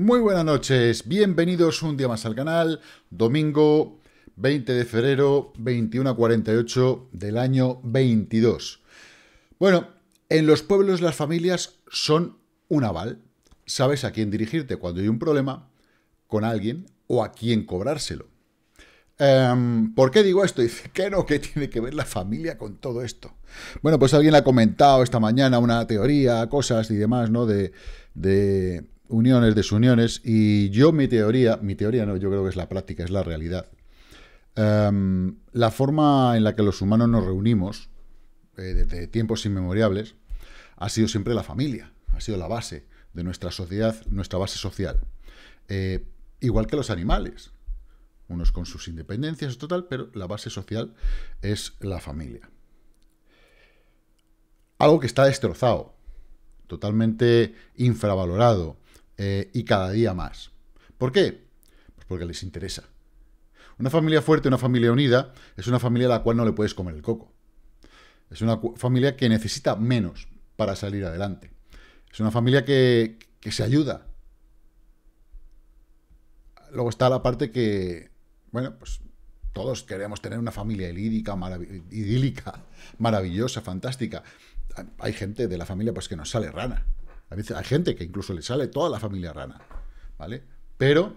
Muy buenas noches, bienvenidos un día más al canal, domingo 20 de febrero, 21.48 del año 22. Bueno, en los pueblos las familias son un aval. Sabes a quién dirigirte cuando hay un problema con alguien o a quién cobrárselo. Em, ¿Por qué digo esto? Dice, ¿qué no? ¿Qué tiene que ver la familia con todo esto? Bueno, pues alguien ha comentado esta mañana una teoría, cosas y demás, ¿no? De, de uniones, desuniones, y yo mi teoría, mi teoría no, yo creo que es la práctica, es la realidad. Em, la forma en la que los humanos nos reunimos, desde eh, tiempos inmemoriales, ha sido siempre la familia, ha sido la base de nuestra sociedad, nuestra base social. Eh, igual que los animales, unos con sus independencias total, pero la base social es la familia. Algo que está destrozado, totalmente infravalorado, eh, y cada día más. ¿Por qué? Pues porque les interesa. Una familia fuerte, una familia unida, es una familia a la cual no le puedes comer el coco. Es una familia que necesita menos para salir adelante. Es una familia que, se ayuda. Luego está la parte que, bueno, pues todos queremos tener una familia idílica, idílica maravillosa, fantástica. Hay gente de la familia pues que nos sale rana. A veces hay gente que incluso le sale toda la familia rana, ¿vale? Pero,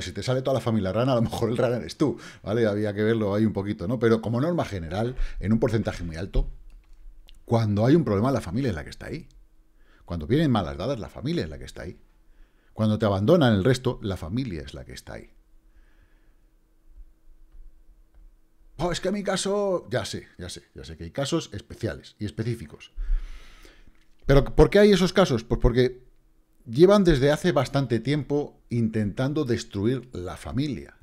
si te sale toda la familia rana, a lo mejor el rana eres tú, ¿vale? Había que verlo ahí un poquito, ¿no? Pero como norma general, en un porcentaje muy alto, cuando hay un problema, la familia es la que está ahí. Cuando vienen malas dadas, la familia es la que está ahí. Cuando te abandonan el resto, la familia es la que está ahí. Oh, es que en mi caso, ya sé, ya sé, ya sé que hay casos especiales y específicos. Pero ¿por qué hay esos casos? Pues porque llevan desde hace bastante tiempo intentando destruir la familia.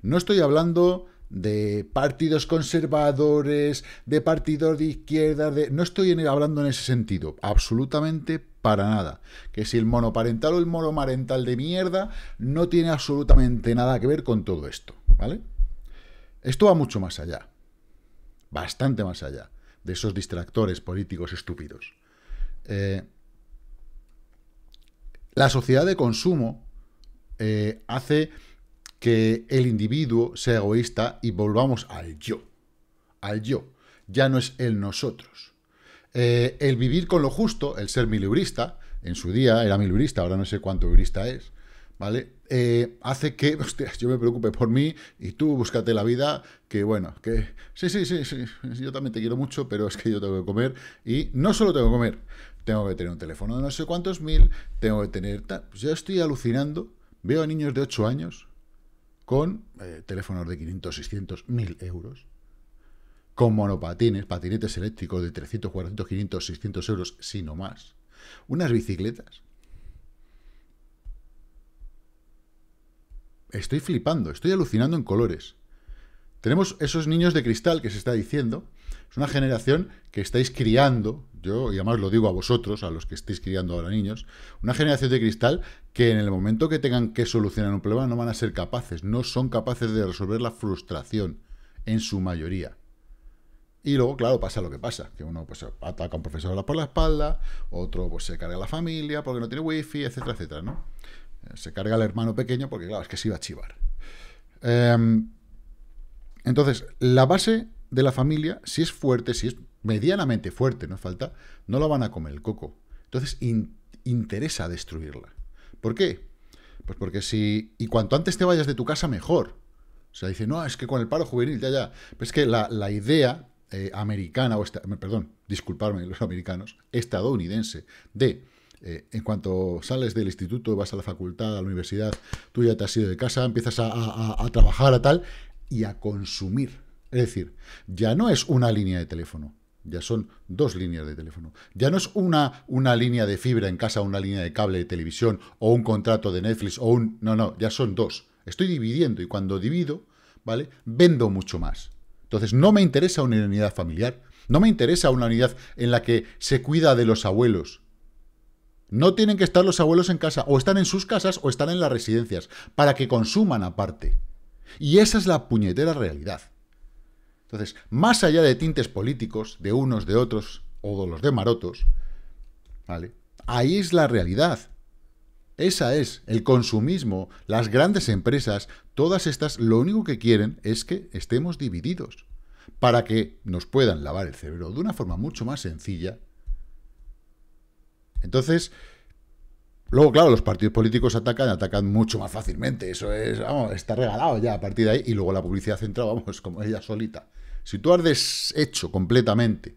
No estoy hablando de partidos conservadores, de partidos de izquierda, de... no estoy hablando en ese sentido, absolutamente para nada. Que si el monoparental o el monomarental de mierda no tiene absolutamente nada que ver con todo esto, ¿vale? Esto va mucho más allá, bastante más allá de esos distractores políticos estúpidos. Eh, la sociedad de consumo eh, hace que el individuo sea egoísta y volvamos al yo, al yo, ya no es el nosotros. Eh, el vivir con lo justo, el ser milibrista en su día era milibrista ahora no sé cuánto milibrista es, ¿vale? hace que, hostias, yo me preocupe por mí y tú búscate la vida, que bueno, que sí, sí, sí, sí, yo también te quiero mucho, pero es que yo tengo que comer y no solo tengo que comer, tengo que tener un teléfono de no sé cuántos mil, tengo que tener tal. Pues yo estoy alucinando, veo a niños de 8 años con eh, teléfonos de 500, 600, 1000 euros, con monopatines, patinetes eléctricos de 300, 400, 500, 600 euros, si no más, unas bicicletas. Estoy flipando, estoy alucinando en colores. Tenemos esos niños de cristal que se está diciendo, es una generación que estáis criando yo, y además lo digo a vosotros, a los que estéis criando ahora niños, una generación de cristal que en el momento que tengan que solucionar un problema no van a ser capaces, no son capaces de resolver la frustración en su mayoría. Y luego, claro, pasa lo que pasa, que uno pues ataca a un profesor por la espalda, otro pues se carga a la familia porque no tiene wifi, etcétera, etcétera, ¿no? Eh, se carga al hermano pequeño porque, claro, es que se iba a chivar. Em, entonces, la base de la familia, si es fuerte, si es medianamente fuerte, no falta, no la van a comer el coco. Entonces, interesa destruirla. ¿Por qué? Pues porque si... Y cuanto antes te vayas de tu casa, mejor. O sea, dice, no, es que con el paro juvenil, ya, ya. Pero es que la, idea eh, americana, o perdón, disculparme los americanos, estadounidense, de eh, en cuanto sales del instituto, vas a la facultad, a la universidad, tú ya te has ido de casa, empiezas a trabajar, a tal, y a consumir. Es decir, ya no es una línea de teléfono, ya son dos líneas de teléfono. Ya no es una, una línea de fibra en casa, una línea de cable de televisión o un contrato de Netflix o un... No, no, ya son dos. Estoy dividiendo y cuando divido, ¿vale? Vendo mucho más. Entonces, no me interesa una unidad familiar. No me interesa una unidad en la que se cuida de los abuelos. No tienen que estar los abuelos en casa, o están en sus casas o están en las residencias, para que consuman aparte. Y esa es la puñetera realidad. Entonces, más allá de tintes políticos, de unos, de otros, o de los de marotos, ¿vale? Ahí es la realidad. Esa es el consumismo, las grandes empresas, todas estas, lo único que quieren es que estemos divididos para que nos puedan lavar el cerebro de una forma mucho más sencilla. Entonces, luego, claro, los partidos políticos atacan, atacan mucho más fácilmente. Eso es, vamos, está regalado ya a partir de ahí. Y luego la publicidad central vamos, como ella solita. Si tú has deshecho completamente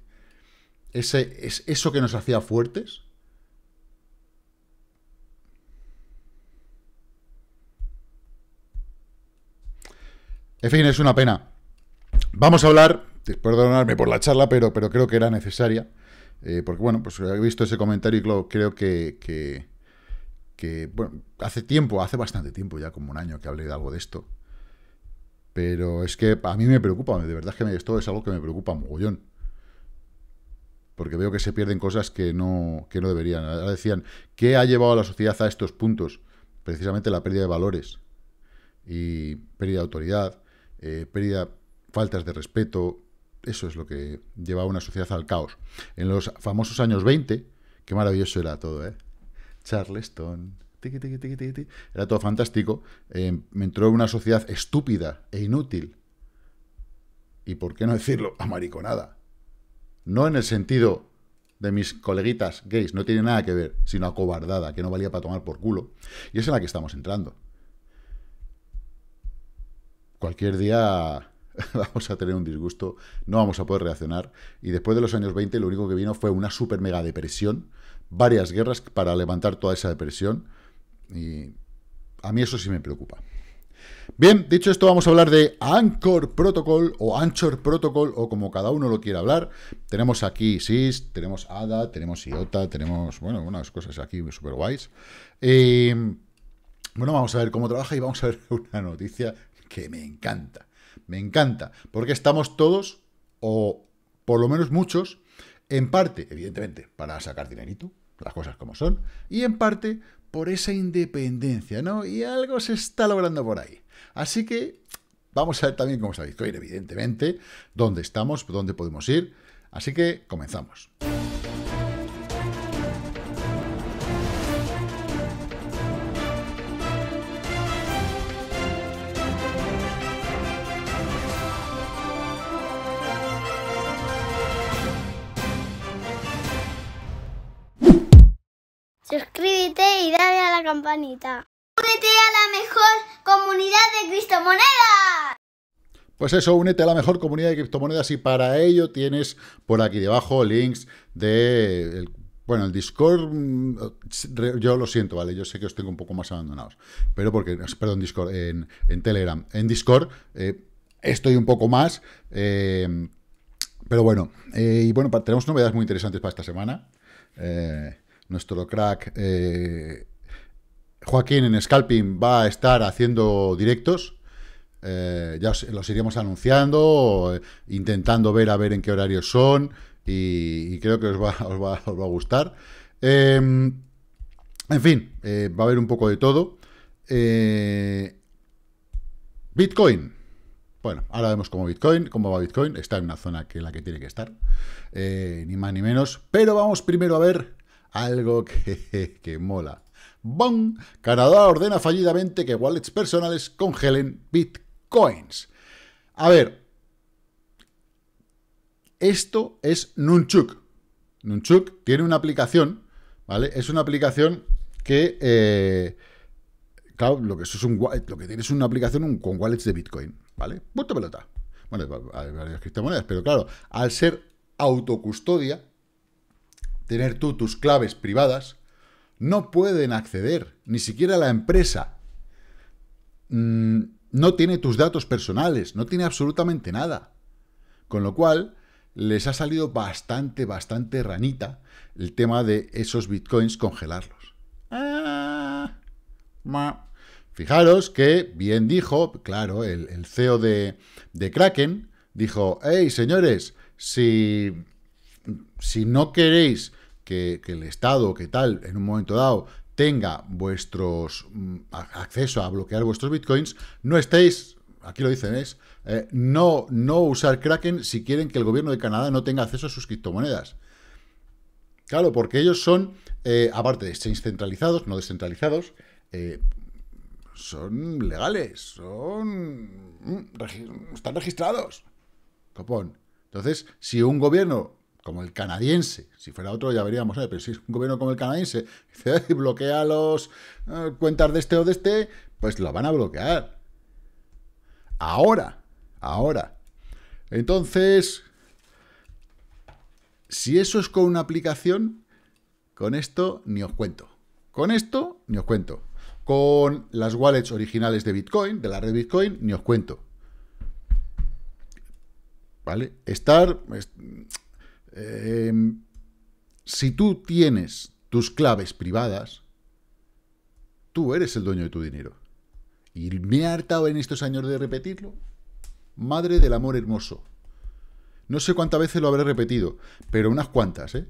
ese, es, eso que nos hacía fuertes, en fin, es una pena. Vamos a hablar, perdonadme por la charla, pero, pero creo que era necesaria, eh, porque bueno, pues he visto ese comentario y creo, que, que, hace tiempo, hace bastante tiempo, ya como un año que hablé de algo de esto, pero es que a mí me preocupa, de verdad es que esto es algo que me preocupa mogollón. Porque veo que se pierden cosas que no, no deberían. Ahora decían, ¿qué ha llevado a la sociedad a estos puntos? Precisamente la pérdida de valores y pérdida de autoridad, eh, pérdida, faltas de respeto. Eso es lo que lleva a una sociedad al caos. En los famosos años 20, qué maravilloso era todo, ¿eh? Charleston, era todo fantástico. Eh, me entró una sociedad estúpida e inútil. Y por qué no decirlo, amariconada. No en el sentido de mis coleguitas gays, no tiene nada que ver, sino acobardada, que no valía para tomar por culo. Y es en la que estamos entrando. Cualquier día vamos a tener un disgusto, no vamos a poder reaccionar. Y después de los años 20, lo único que vino fue una super mega depresión, varias guerras para levantar toda esa depresión y a mí eso sí me preocupa. Bien, dicho esto, vamos a hablar de Anchor Protocol o Anchor Protocol o como cada uno lo quiera hablar. Tenemos aquí SIS, tenemos ADA, tenemos IOTA, tenemos, bueno, unas cosas aquí súper guays. bueno, vamos a ver cómo trabaja y vamos a ver una noticia que me encanta. Me encanta, porque estamos todos, o por lo menos muchos, en parte, evidentemente, para sacar dinerito, las cosas como son, y en parte por esa independencia, ¿no? Y algo se está logrando por ahí. Así que vamos a ver también cómo está Bitcoin, evidentemente, dónde estamos, dónde podemos ir. Así que comenzamos. campanita. ¡Únete a la mejor comunidad de criptomonedas! Pues eso, únete a la mejor comunidad de criptomonedas y para ello tienes por aquí debajo links de... bueno, el Discord, mm, yo lo siento, ¿vale? Yo sé que os tengo un poco más abandonados, pero porque, perdón, Discord, en, Telegram, en Discord eh, estoy un poco más, eh, pero bueno, eh, y bueno, tenemos novedades muy interesantes para esta semana. nuestro crack Joaquín en Scalping va a estar haciendo directos. Eh, ya los iremos anunciando, intentando ver a ver en qué horarios son y, creo que os va, a gustar. Em, en fin, eh, va a haber un poco de todo. Eh, Bitcoin. Bueno, ahora vemos cómo Bitcoin, cómo va Bitcoin. Está en una zona que en la que tiene que estar, ni más ni menos. Pero vamos primero a ver algo que, que mola. ¡Bum! Canadá ordena fallidamente que wallets personales congelen bitcoins. A ver, esto es Nunchuk. Nunchuk tiene una aplicación, ¿vale? Es una aplicación que, eh, claro, lo que, eso es un, lo tiene es una aplicación con wallets de bitcoin, ¿vale? Punto pelota. Bueno, hay varias criptomonedas, pero claro, al ser autocustodia, tener tú tus claves privadas, no pueden acceder, ni siquiera la empresa. Mm, no tiene tus datos personales, no tiene absolutamente nada. Con lo cual, les ha salido bastante, bastante ranita el tema de esos bitcoins congelarlos. Ah, Fijaros que bien dijo, claro, el, CEO de, de, Kraken dijo, hey señores, si, si no queréis que, el Estado, que tal, en un momento dado, tenga vuestros mm, acceso a bloquear vuestros bitcoins, no estéis, aquí lo dicen, es eh, no, no usar Kraken si quieren que el gobierno de Canadá no tenga acceso a sus criptomonedas. Claro, porque ellos son, eh, aparte de ser centralizados, no descentralizados, eh, son legales, son. Mm, están registrados. Copón. Entonces, si un gobierno como el canadiense. Si fuera otro ya veríamos, pero si es un gobierno como el canadiense, y bloquea los eh, cuentas de este o de este, pues lo van a bloquear. Ahora, ahora. Entonces, si eso es con una aplicación, con esto ni os cuento. Con esto ni os cuento. Con las wallets originales de Bitcoin, de la red Bitcoin, ni os cuento. ¿Vale? Estar... Em, si tú tienes tus claves privadas, tú eres el dueño de tu dinero. Y me he hartado en estos años de repetirlo. Madre del amor hermoso. No sé cuántas veces lo habré repetido, pero unas cuantas, ¿eh?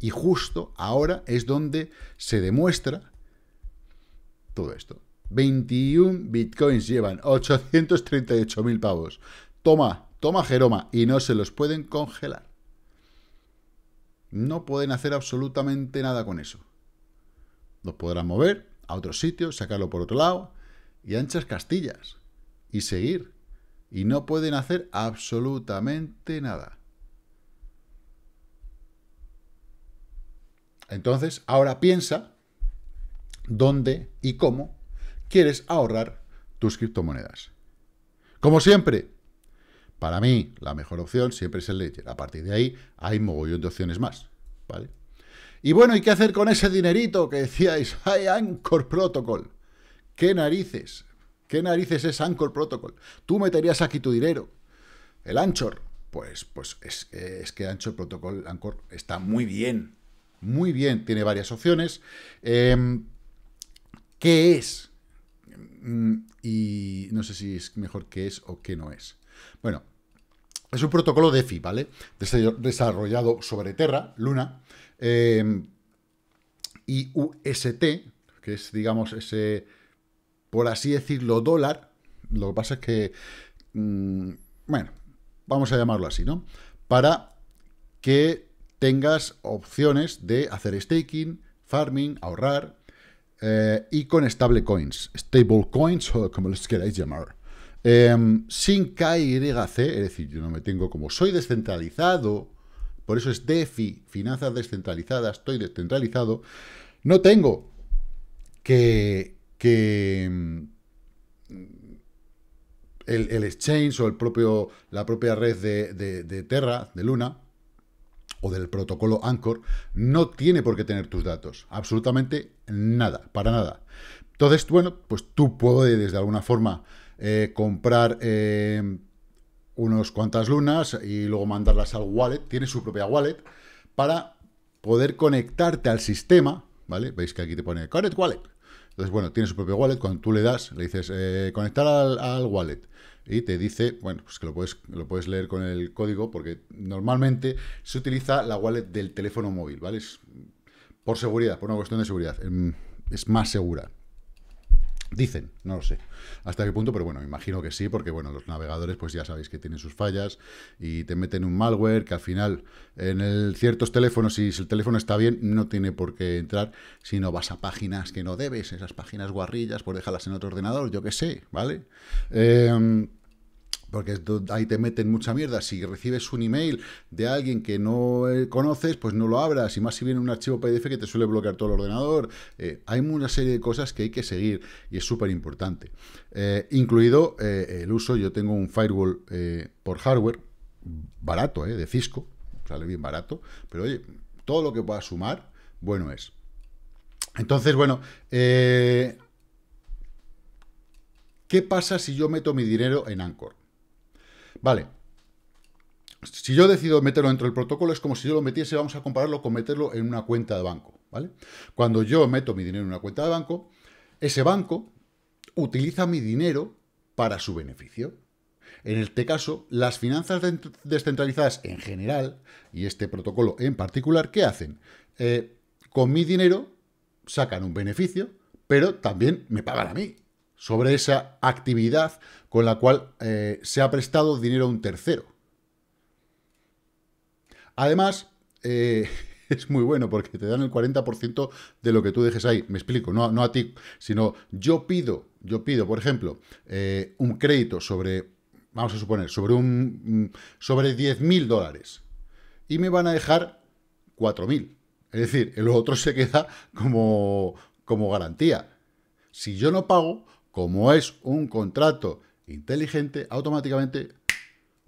Y justo ahora es donde se demuestra todo esto. 21 bitcoins llevan mil pavos. Toma, toma Jeroma y no se los pueden congelar. No pueden hacer absolutamente nada con eso. Los podrán mover a otro sitio, sacarlo por otro lado y anchas castillas y seguir. Y no pueden hacer absolutamente nada. Entonces, ahora piensa dónde y cómo quieres ahorrar tus criptomonedas. Como siempre, para mí, la mejor opción siempre es el Ledger. A partir de ahí, hay mogollón de opciones más, ¿vale? Y bueno, ¿y qué hacer con ese dinerito que decíais? Hay Anchor Protocol. ¿Qué narices? ¿Qué narices es Anchor Protocol? Tú meterías aquí tu dinero. El Anchor. Pues, pues es, que Anchor Protocol Anchor está muy bien. Muy bien. Tiene varias opciones. Em, ¿Qué es? Mm, y no sé si es mejor qué es o qué no es. Bueno, es un protocolo DeFi, ¿vale? Desarrollado sobre Terra, Luna, eh, y UST, que es, digamos, ese, por así decirlo, dólar. Lo que pasa es que, mm, bueno, vamos a llamarlo así, ¿no? Para que tengas opciones de hacer staking, farming, ahorrar, eh, y con coins. Stable coins, o como les queráis llamar. Em, sin KYC, es decir, yo no me tengo como soy descentralizado, por eso es DeFi, finanzas descentralizadas, estoy descentralizado, no tengo que, em, el, exchange o el propio, la propia red de, de Terra, de Luna, o del protocolo Anchor, no tiene por qué tener tus datos, absolutamente nada, para nada. Entonces, bueno, pues tú puedes de alguna forma eh, comprar eh, unos cuantas lunas y luego mandarlas al wallet, tiene su propia wallet, para poder conectarte al sistema, ¿vale? Veis que aquí te pone Connect Wallet. Entonces, bueno, tiene su propio wallet, cuando tú le das, le dices eh, conectar al, wallet y te dice, bueno, pues que lo puedes, lo puedes leer con el código porque normalmente se utiliza la wallet del teléfono móvil, ¿vale? Es por seguridad, por una cuestión de seguridad, mm, es más segura. Dicen, no lo sé hasta qué punto, pero bueno, imagino que sí, porque bueno, los navegadores pues ya sabéis que tienen sus fallas y te meten un malware que al final en el, ciertos teléfonos, si el teléfono está bien, no tiene por qué entrar, sino vas a páginas que no debes, esas páginas guarrillas, pues déjalas en otro ordenador, yo qué sé, ¿vale? Eh, porque ahí te meten mucha mierda. Si recibes un email de alguien que no eh, conoces, pues no lo abras, y más si viene un archivo PDF que te suele bloquear todo el ordenador. Eh, hay una serie de cosas que hay que seguir y es súper importante. Eh, incluido el uso, yo tengo un firewall por hardware, barato, de Cisco, sale bien barato, pero oye, todo lo que pueda sumar, bueno es. Entonces, bueno, ¿qué pasa si yo meto mi dinero en Anchor? Vale. Si yo decido meterlo dentro del protocolo, es como si yo lo metiese, vamos a compararlo con meterlo en una cuenta de banco, ¿vale? Cuando yo meto mi dinero en una cuenta de banco, ese banco utiliza mi dinero para su beneficio. En este caso, las finanzas descentralizadas en general, y este protocolo en particular, ¿qué hacen? Eh, con mi dinero sacan un beneficio, pero también me pagan a mí sobre esa actividad con la cual eh, se ha prestado dinero a un tercero. Además, eh, es muy bueno porque te dan el 40% de lo que tú dejes ahí. Me explico, no, a ti, sino yo pido, yo pido, por ejemplo, eh, un crédito sobre, vamos a suponer, sobre un mm, sobre 10.000 dólares. Y me van a dejar 4.000. Es decir, el otro se queda como, como garantía. Si yo no pago, como es un contrato inteligente, automáticamente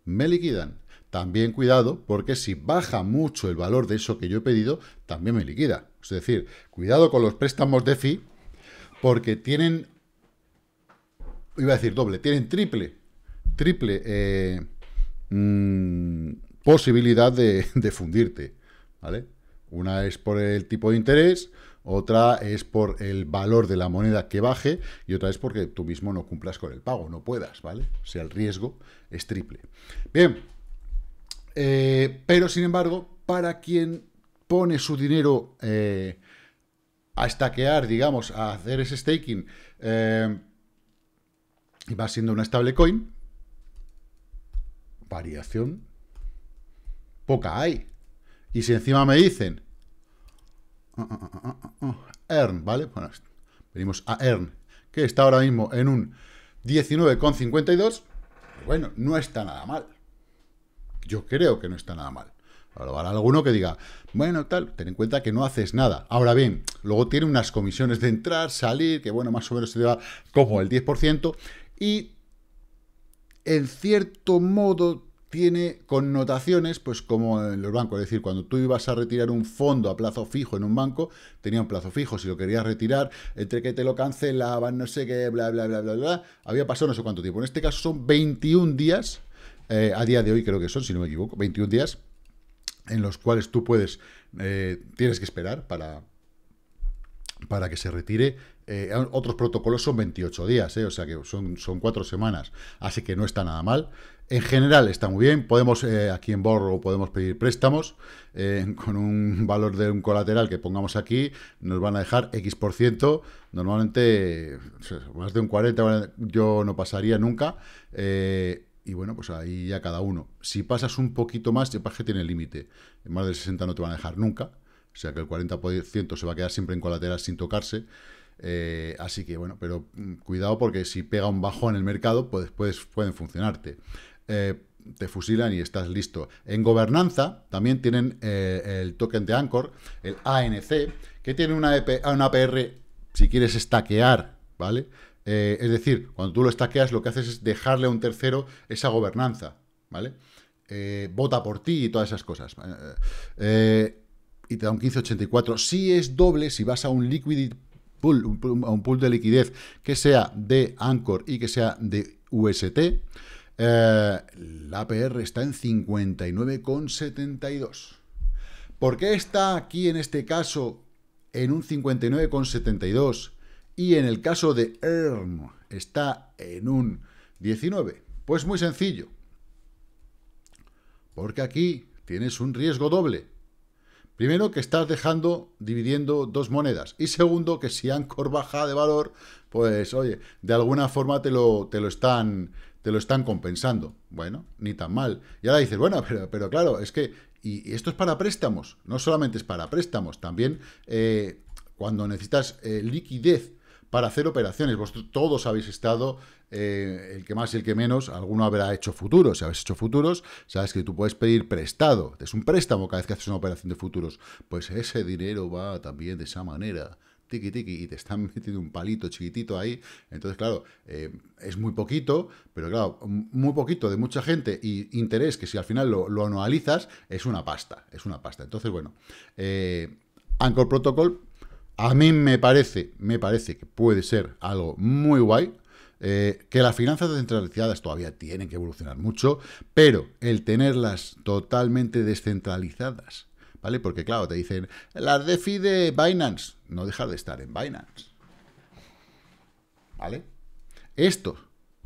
me liquidan. También cuidado, porque si baja mucho el valor de eso que yo he pedido, también me liquida. Es decir, cuidado con los préstamos de FI, porque tienen, iba a decir doble, tienen triple, triple eh, mm, posibilidad de, de fundirte, ¿vale? Una es por el tipo de interés, otra es por el valor de la moneda que baje y otra es porque tú mismo no cumplas con el pago, no puedas, ¿vale? O sea, el riesgo es triple. Bien, eh, pero sin embargo, para quien pone su dinero eh, a estaquear, digamos, a hacer ese staking, eh, y va siendo una stablecoin, variación, poca hay. Y si encima me dicen EARN, ¿vale? Bueno, venimos a EARN, que está ahora mismo en un 19,52. Bueno, no está nada mal. Yo creo que no está nada mal. Ahora habrá alguno que diga, bueno, tal, ten en cuenta que no haces nada. Ahora bien, luego tiene unas comisiones de entrar, salir, que bueno, más o menos se lleva como el 10%, y en cierto modo tiene connotaciones, pues como en los bancos, es decir, cuando tú ibas a retirar un fondo a plazo fijo en un banco, tenía un plazo fijo, si lo querías retirar, entre que te lo cancelaban, no sé qué, bla, bla, bla, bla, bla, había pasado no sé cuánto tiempo. En este caso son 21 días, eh, a día de hoy creo que son, si no me equivoco, 21 días en los cuales tú puedes, eh, tienes que esperar para, para que se retire eh, otros protocolos son 28 días, eh, o sea que son, son cuatro semanas, así que no está nada mal. En general está muy bien, podemos eh, aquí en Borro podemos pedir préstamos con un valor de un colateral que pongamos aquí, nos van a dejar X ciento, normalmente más de un 40 yo no pasaría nunca, y bueno, pues ahí ya cada uno. Si pasas un poquito más, el que tiene límite, más del 60 no te van a dejar nunca, o sea que el 40% se va a quedar siempre en colateral sin tocarse. Eh, así que bueno, pero mm, cuidado porque si pega un bajo en el mercado, pues después pueden funcionarte. Eh, te fusilan y estás listo. En gobernanza también tienen eh, el token de Anchor, el ANC, que tiene una, e una APR si quieres estaquear, ¿vale? es decir, cuando tú lo estaqueas, lo que haces es dejarle a un tercero esa gobernanza, ¿vale? vota por ti y todas esas cosas. y te da un 1584. Si es doble, si vas a un liquidity un pool, de liquidez que sea de Anchor y que sea de UST, eh, la APR está en 59,72. ¿Por qué está aquí en este caso en un 59,72 y en el caso de ERM está en un 19? Pues muy sencillo. Porque aquí tienes un riesgo doble. Primero, que estás dejando, dividiendo dos monedas. Y segundo, que si han baja de valor, pues oye, de alguna forma te lo, te lo están te lo están compensando. Bueno, ni tan mal. Y ahora dices, bueno, pero, claro, es que y, esto es para préstamos, no solamente es para préstamos, también eh, cuando necesitas eh, liquidez para hacer operaciones. Vosotros todos habéis estado, eh, el que más y el que menos, alguno habrá hecho futuros. Si habéis hecho futuros, sabes que tú puedes pedir prestado. Es un préstamo cada vez que haces una operación de futuros. Pues ese dinero va también de esa manera tiki tiki y te están metiendo un palito chiquitito ahí. Entonces, claro, eh, es muy poquito, pero claro, muy poquito de mucha gente y interés que si al final lo, anualizas, es una pasta, es una pasta. Entonces, bueno, eh, Anchor Protocol a mí me parece, me parece que puede ser algo muy guay, eh, que las finanzas descentralizadas todavía tienen que evolucionar mucho, pero el tenerlas totalmente descentralizadas, ¿vale? Porque claro, te dicen, las DeFi de Binance, no deja de estar en Binance, ¿vale? Esto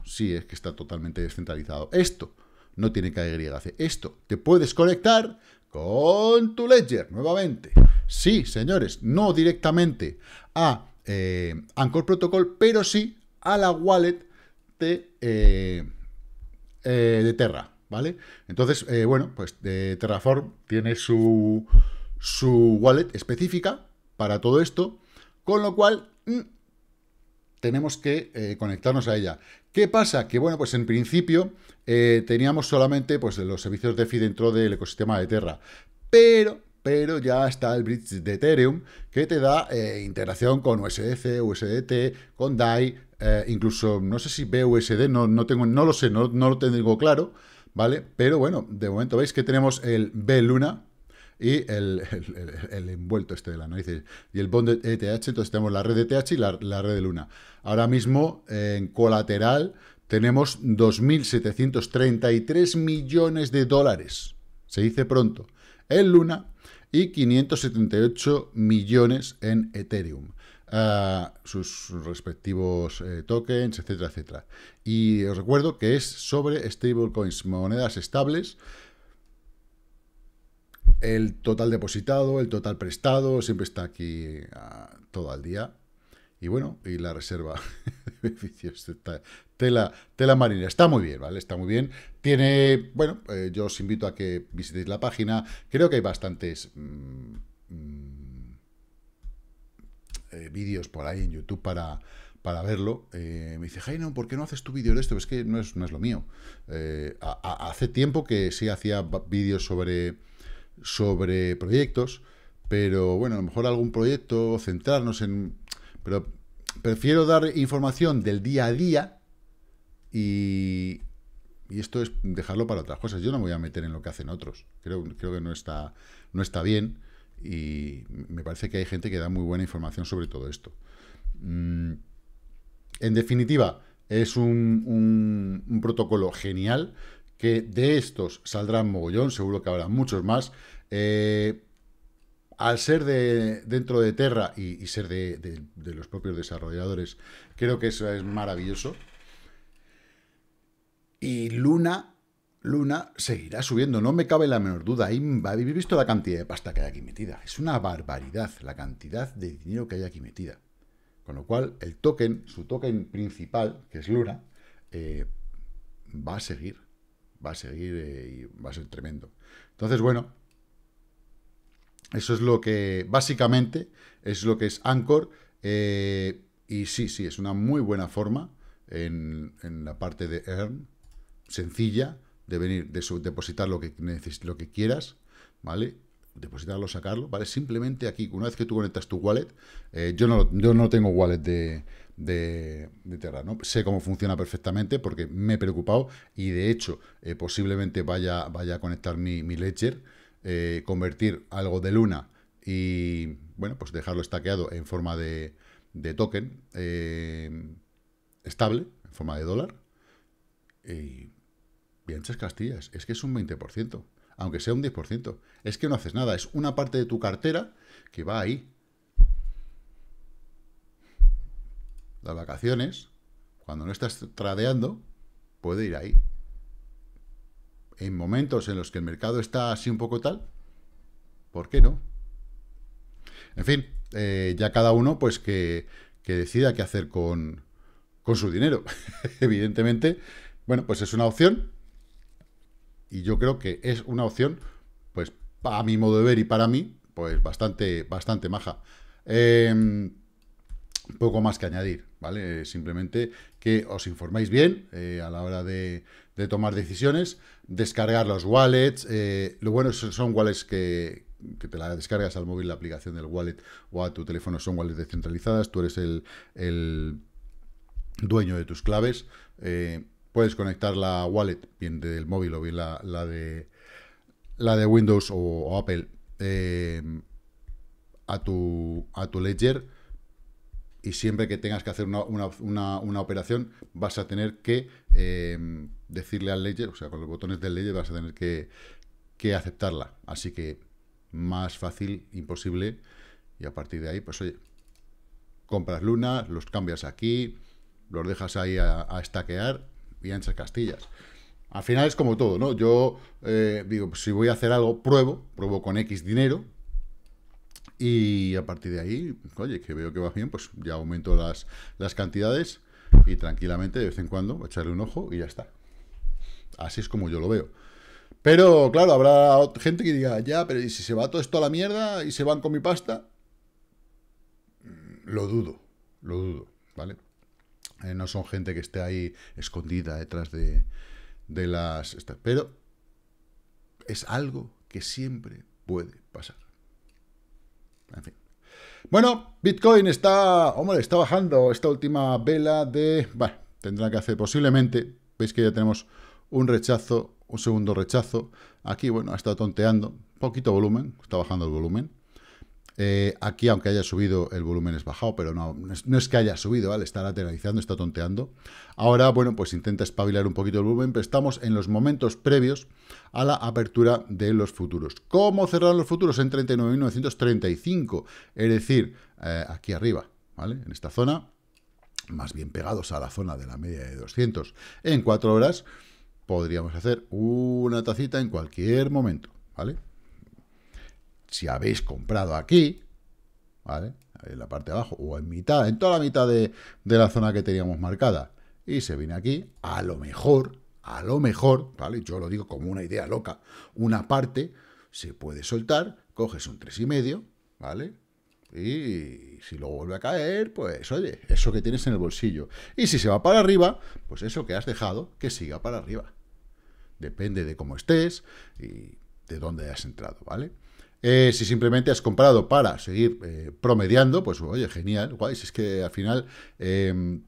sí es que está totalmente descentralizado, esto no tiene que KYC, esto te puedes conectar con tu ledger nuevamente. Sí, señores, no directamente a eh, Anchor Protocol, pero sí a la wallet de, eh, eh, de Terra, ¿vale? Entonces, bueno, pues Terraform tiene su, wallet específica para todo esto, con lo cual mm, tenemos que conectarnos a ella. ¿Qué pasa? Que bueno, pues en principio teníamos solamente pues, los servicios de fi dentro del ecosistema de Terra, pero pero ya está el bridge de Ethereum que te da interacción eh, integración con USDC, USDT, con DAI, eh, incluso no sé si BUSD, no, no, tengo, no lo sé, no, lo tengo claro, ¿vale? Pero bueno, de momento veis que tenemos el B Luna y el, envuelto este de la nariz y el bond ETH, entonces tenemos la red de ETH y la, la red de Luna. Ahora mismo en colateral tenemos 2.733 millones de dólares, se dice pronto, en Luna y 578 millones en Ethereum. sus respectivos eh, tokens, etcétera, etcétera. Y os recuerdo que es sobre stablecoins, monedas estables, el total depositado, el total prestado, siempre está aquí ah, todo el día. Y bueno, y la reserva de beneficios de tela, tela marina. Está muy bien, ¿vale? Está muy bien. Tiene, bueno, eh, yo os invito a que visitéis la página. Creo que hay bastantes mm, mm, eh, vídeos por ahí en YouTube para, para verlo. Eh, me dice, no, ¿por qué no haces tu vídeo de esto? Es que no es, no es lo mío. hace tiempo que sí hacía vídeos sobre, sobre proyectos, pero bueno, a lo mejor algún proyecto, centrarnos en pero prefiero dar información del día a día y, esto es dejarlo para otras cosas. Yo no me voy a meter en lo que hacen otros. Creo, creo que no está, no está bien y me parece que hay gente que da muy buena información sobre todo esto. Mm, en definitiva, es un, protocolo genial que de estos saldrán mogollón, seguro que habrá muchos más. Eh, al ser de, dentro de Terra y, ser de, los propios desarrolladores, creo que eso es maravilloso. Y Luna, Luna seguirá subiendo, no me cabe la menor duda. habéis visto la cantidad de pasta que hay aquí metida. Es una barbaridad la cantidad de dinero que hay aquí metida. Con lo cual, el token, su token principal, que es Luna, eh, va a seguir. Va a seguir eh, y va a ser tremendo. Entonces, bueno, eso es lo que, básicamente, es lo que es Anchor. Eh, y sí, sí, es una muy buena forma en, la parte de Earn, sencilla, de venir, de depositar lo que, lo que quieras, ¿vale? Depositarlo, sacarlo, ¿vale? Simplemente aquí, una vez que tú conectas tu wallet, eh, yo, no, no tengo wallet de, de, Terra, ¿no? Sé cómo funciona perfectamente porque me he preocupado y de hecho eh, posiblemente vaya, vaya a conectar mi, mi ledger eh, convertir algo de Luna y, bueno, pues dejarlo estaqueado en forma de, de token eh, estable, en forma de dólar, y Ches castillas, es que es un 20%, aunque sea un 10%, es que no haces nada, es una parte de tu cartera que va ahí. Las vacaciones, cuando no estás tradeando, puede ir ahí en momentos en los que el mercado está así un poco tal, ¿por qué no? En fin, eh, ya cada uno pues que, que decida qué hacer con, con su dinero. Evidentemente, bueno, pues es una opción y yo creo que es una opción, pues a mi modo de ver y para mí, pues bastante, bastante maja. Em, poco más que añadir, ¿vale? Simplemente que os informéis bien eh, a la hora de, de tomar decisiones, descargar los wallets. Eh, lo bueno son wallets que, te la descargas al móvil, la aplicación del wallet o a tu teléfono son wallets descentralizadas. Tú eres el, el dueño de tus claves. Eh, puedes conectar la wallet, bien del móvil o bien la, de, la de Windows o, Apple, eh, a, tu, a tu ledger. Y siempre que tengas que hacer una operación, vas a tener que decirle al Ledger, o sea, con los botones del Ledger vas a tener que, aceptarla. Así que más fácil, imposible. Y a partir de ahí, pues oye, compras lunas, los cambias aquí, los dejas ahí a, a estaquear y anchas castillas. Al final es como todo, ¿no? Yo eh, digo, pues, si voy a hacer algo, pruebo, pruebo con X dinero. Y a partir de ahí, oye, que veo que va bien, pues ya aumento las, las cantidades y tranquilamente de vez en cuando echarle un ojo y ya está. Así es como yo lo veo. Pero claro, habrá gente que diga, ya, pero ¿y si se va todo esto a la mierda y se van con mi pasta? Mm, lo dudo, lo dudo, ¿vale? Eh, no son gente que esté ahí escondida detrás de, las... Estas, pero es algo que siempre puede pasar. En fin. Bueno, Bitcoin está, hombre, está bajando esta última vela de... Bueno, tendrá que hacer posiblemente, veis que ya tenemos un rechazo, un segundo rechazo. Aquí, bueno, ha estado tonteando, poquito volumen, está bajando el volumen. Eh, aquí, aunque haya subido, el volumen es bajado, pero no, no, es, que haya subido, ¿vale? Está lateralizando, está tonteando. Ahora, bueno, pues intenta espabilar un poquito el volumen, pero estamos en los momentos previos a la apertura de los futuros. ¿Cómo cerrar los futuros? En 39.935, es decir, eh, aquí arriba, ¿vale? En esta zona, más bien pegados a la zona de la media de 200. En 4 horas podríamos hacer una tacita en cualquier momento, ¿vale? Si habéis comprado aquí, ¿vale? En la parte de abajo, o en mitad, en toda la mitad de, la zona que teníamos marcada, y se viene aquí, a lo mejor, a lo mejor, ¿vale? Yo lo digo como una idea loca, una parte se puede soltar, coges un 3,5, ¿vale? Y si luego vuelve a caer, pues oye, eso que tienes en el bolsillo. Y si se va para arriba, pues eso que has dejado, que siga para arriba. Depende de cómo estés y de dónde has entrado, ¿vale? Eh, si simplemente has comprado para seguir eh, promediando, pues oye, genial, guay, si es que al final em,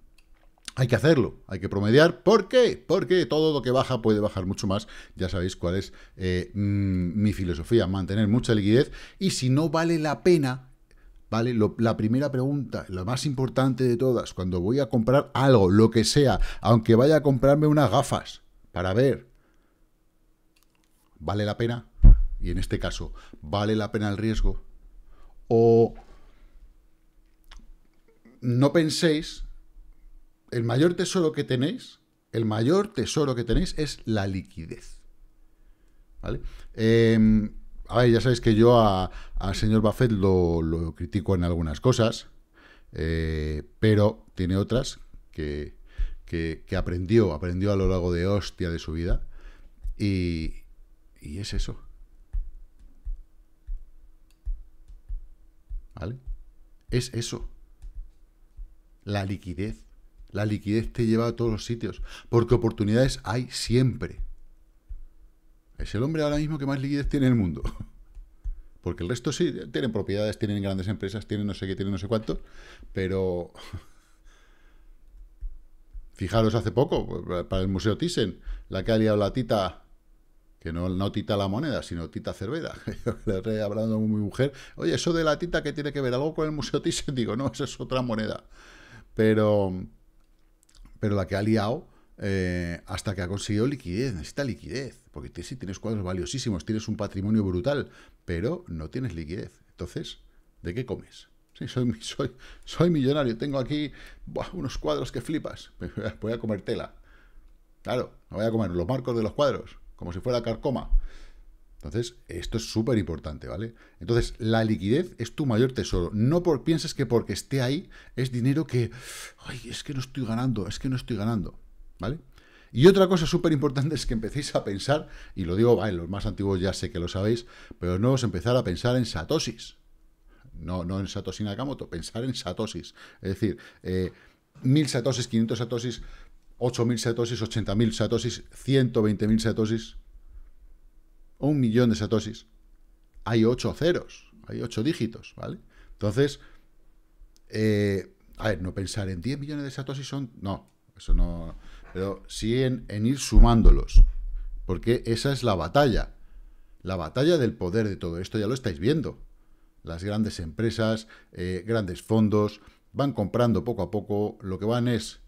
hay que hacerlo, hay que promediar. ¿Por qué? Porque todo lo que baja puede bajar mucho más. Ya sabéis cuál es eh, mm, mi filosofía, mantener mucha liquidez. Y si no vale la pena, ¿vale? la primera pregunta, la más importante de todas, cuando voy a comprar algo, lo que sea, aunque vaya a comprarme unas gafas para ver ¿Vale la pena? Y en este caso, ¿vale la pena el riesgo? O no penséis, el mayor tesoro que tenéis, el mayor tesoro que tenéis es la liquidez. ¿Vale? Em, a ver, ya sabéis que yo al señor Buffett lo, critico en algunas cosas, eh, pero tiene otras que, que, aprendió, aprendió a lo largo de hostia de su vida. Y, y es eso. ¿Vale? Es eso. La liquidez. La liquidez te lleva a todos los sitios. Porque oportunidades hay siempre. Es el hombre ahora mismo que más liquidez tiene en el mundo. Porque el resto sí, tienen propiedades, tienen grandes empresas, tienen no sé qué, tienen no sé cuántos. Pero... Fijaros hace poco, para el Museo Thyssen, la que ha liado la tita que no, no tita la moneda, sino tita cerveza Yo le hablando a mi mujer, oye, eso de la tita que tiene que ver algo con el Museo Thyssen, digo, no, esa es otra moneda. Pero, pero la que ha liado eh, hasta que ha conseguido liquidez, necesita liquidez, porque si tienes cuadros valiosísimos, tienes un patrimonio brutal, pero no tienes liquidez. Entonces, ¿de qué comes? Sí, soy, soy, soy millonario, tengo aquí unos cuadros que flipas, voy a comer tela. Claro, voy a comer los marcos de los cuadros como si fuera carcoma. Entonces, esto es súper importante, ¿vale? Entonces, la liquidez es tu mayor tesoro. No por, pienses que porque esté ahí es dinero que, ay, es que no estoy ganando, es que no estoy ganando, ¿vale? Y otra cosa súper importante es que empecéis a pensar, y lo digo, en los más antiguos ya sé que lo sabéis, pero no nuevos empezar a pensar en satosis. No, no en Satoshi Nakamoto, pensar en satosis. Es decir, eh, mil satosis, 500 satosis, 8.000 satosis, 80.000 satosis, 120.000 satosis, un millón de satosis. Hay 8 ceros, hay 8 dígitos, ¿vale? Entonces, eh, a ver, no pensar en 10 millones de satosis son... No, eso no... Pero sí en, ir sumándolos, porque esa es la batalla. La batalla del poder de todo esto ya lo estáis viendo. Las grandes empresas, eh, grandes fondos, van comprando poco a poco, lo que van es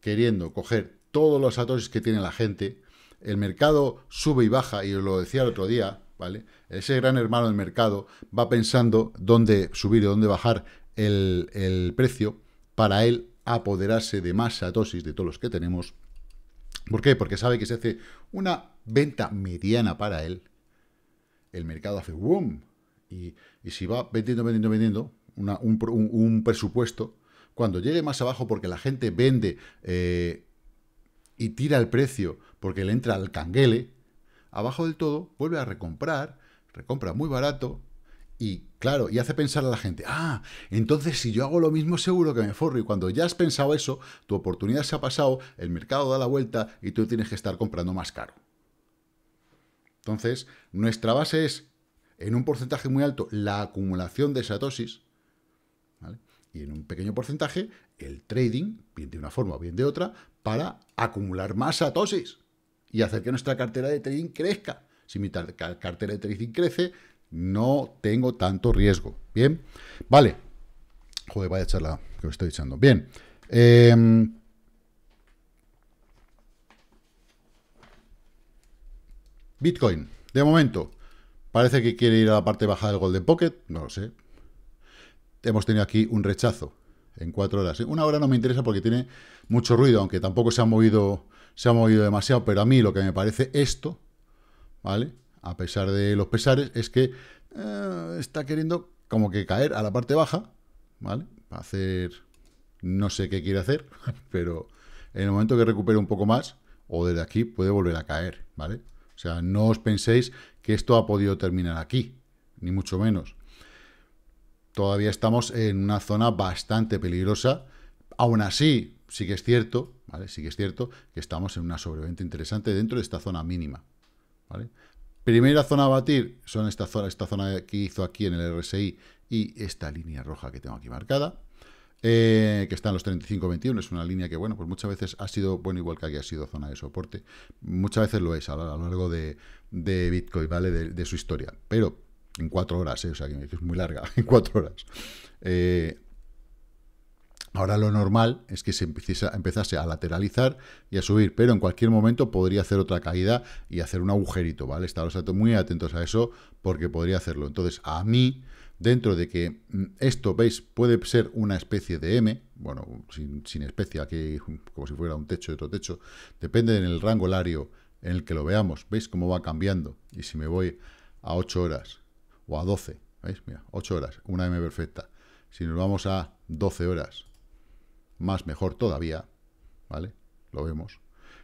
queriendo coger todos los satosis que tiene la gente, el mercado sube y baja, y os lo decía el otro día, ¿vale? Ese gran hermano del mercado va pensando dónde subir y dónde bajar el, precio para él apoderarse de más satosis de todos los que tenemos. ¿Por qué? Porque sabe que se hace una venta mediana para él. El mercado hace boom. Y, si va vendiendo, vendiendo, vendiendo, un, un presupuesto, cuando llegue más abajo porque la gente vende eh, y tira el precio porque le entra al canguele, abajo del todo vuelve a recomprar, recompra muy barato y claro, y hace pensar a la gente, ah, entonces si yo hago lo mismo seguro que me forro. Y cuando ya has pensado eso, tu oportunidad se ha pasado, el mercado da la vuelta y tú tienes que estar comprando más caro. Entonces, nuestra base es, en un porcentaje muy alto, la acumulación de esa tosis y en un pequeño porcentaje el trading, bien de una forma o bien de otra, para acumular más satosis y hacer que nuestra cartera de trading crezca. Si mi cartera de trading crece, no tengo tanto riesgo. Bien, vale. Joder, vaya echarla que me estoy echando. Bien. Em, Bitcoin, de momento, parece que quiere ir a la parte baja del Golden Pocket, no lo sé, hemos tenido aquí un rechazo en cuatro horas. Una hora no me interesa porque tiene mucho ruido, aunque tampoco se ha movido, se ha movido demasiado, pero a mí lo que me parece esto, ¿vale? A pesar de los pesares, es que eh, está queriendo como que caer a la parte baja, ¿vale? Para hacer, no sé qué quiere hacer, pero en el momento que recupere un poco más, o desde aquí, puede volver a caer, ¿vale? O sea, no os penséis que esto ha podido terminar aquí, ni mucho menos todavía estamos en una zona bastante peligrosa. Aún así, sí que es cierto, ¿vale? Sí que es cierto que estamos en una sobreventa interesante dentro de esta zona mínima, ¿vale? Primera zona a batir son esta zona, esta zona que hizo aquí en el RSI y esta línea roja que tengo aquí marcada, eh, que está en los 35.21, es una línea que, bueno, pues muchas veces ha sido, bueno, igual que aquí ha sido zona de soporte, muchas veces lo es a lo largo de, Bitcoin, ¿vale? De, de su historia, pero en cuatro horas, eh, o sea, que es muy larga, en cuatro horas. Eh, ahora lo normal es que se empezase a lateralizar y a subir, pero en cualquier momento podría hacer otra caída y hacer un agujerito, ¿vale? Estaros muy atentos a eso porque podría hacerlo. Entonces, a mí, dentro de que mm, esto, veis, puede ser una especie de M, bueno, sin, especie, aquí como si fuera un techo otro techo, depende del rango horario en el que lo veamos, veis cómo va cambiando, y si me voy a 8 horas, o a 12, ¿veis? Mira, 8 horas, una M perfecta. Si nos vamos a 12 horas, más mejor todavía, ¿vale? Lo vemos.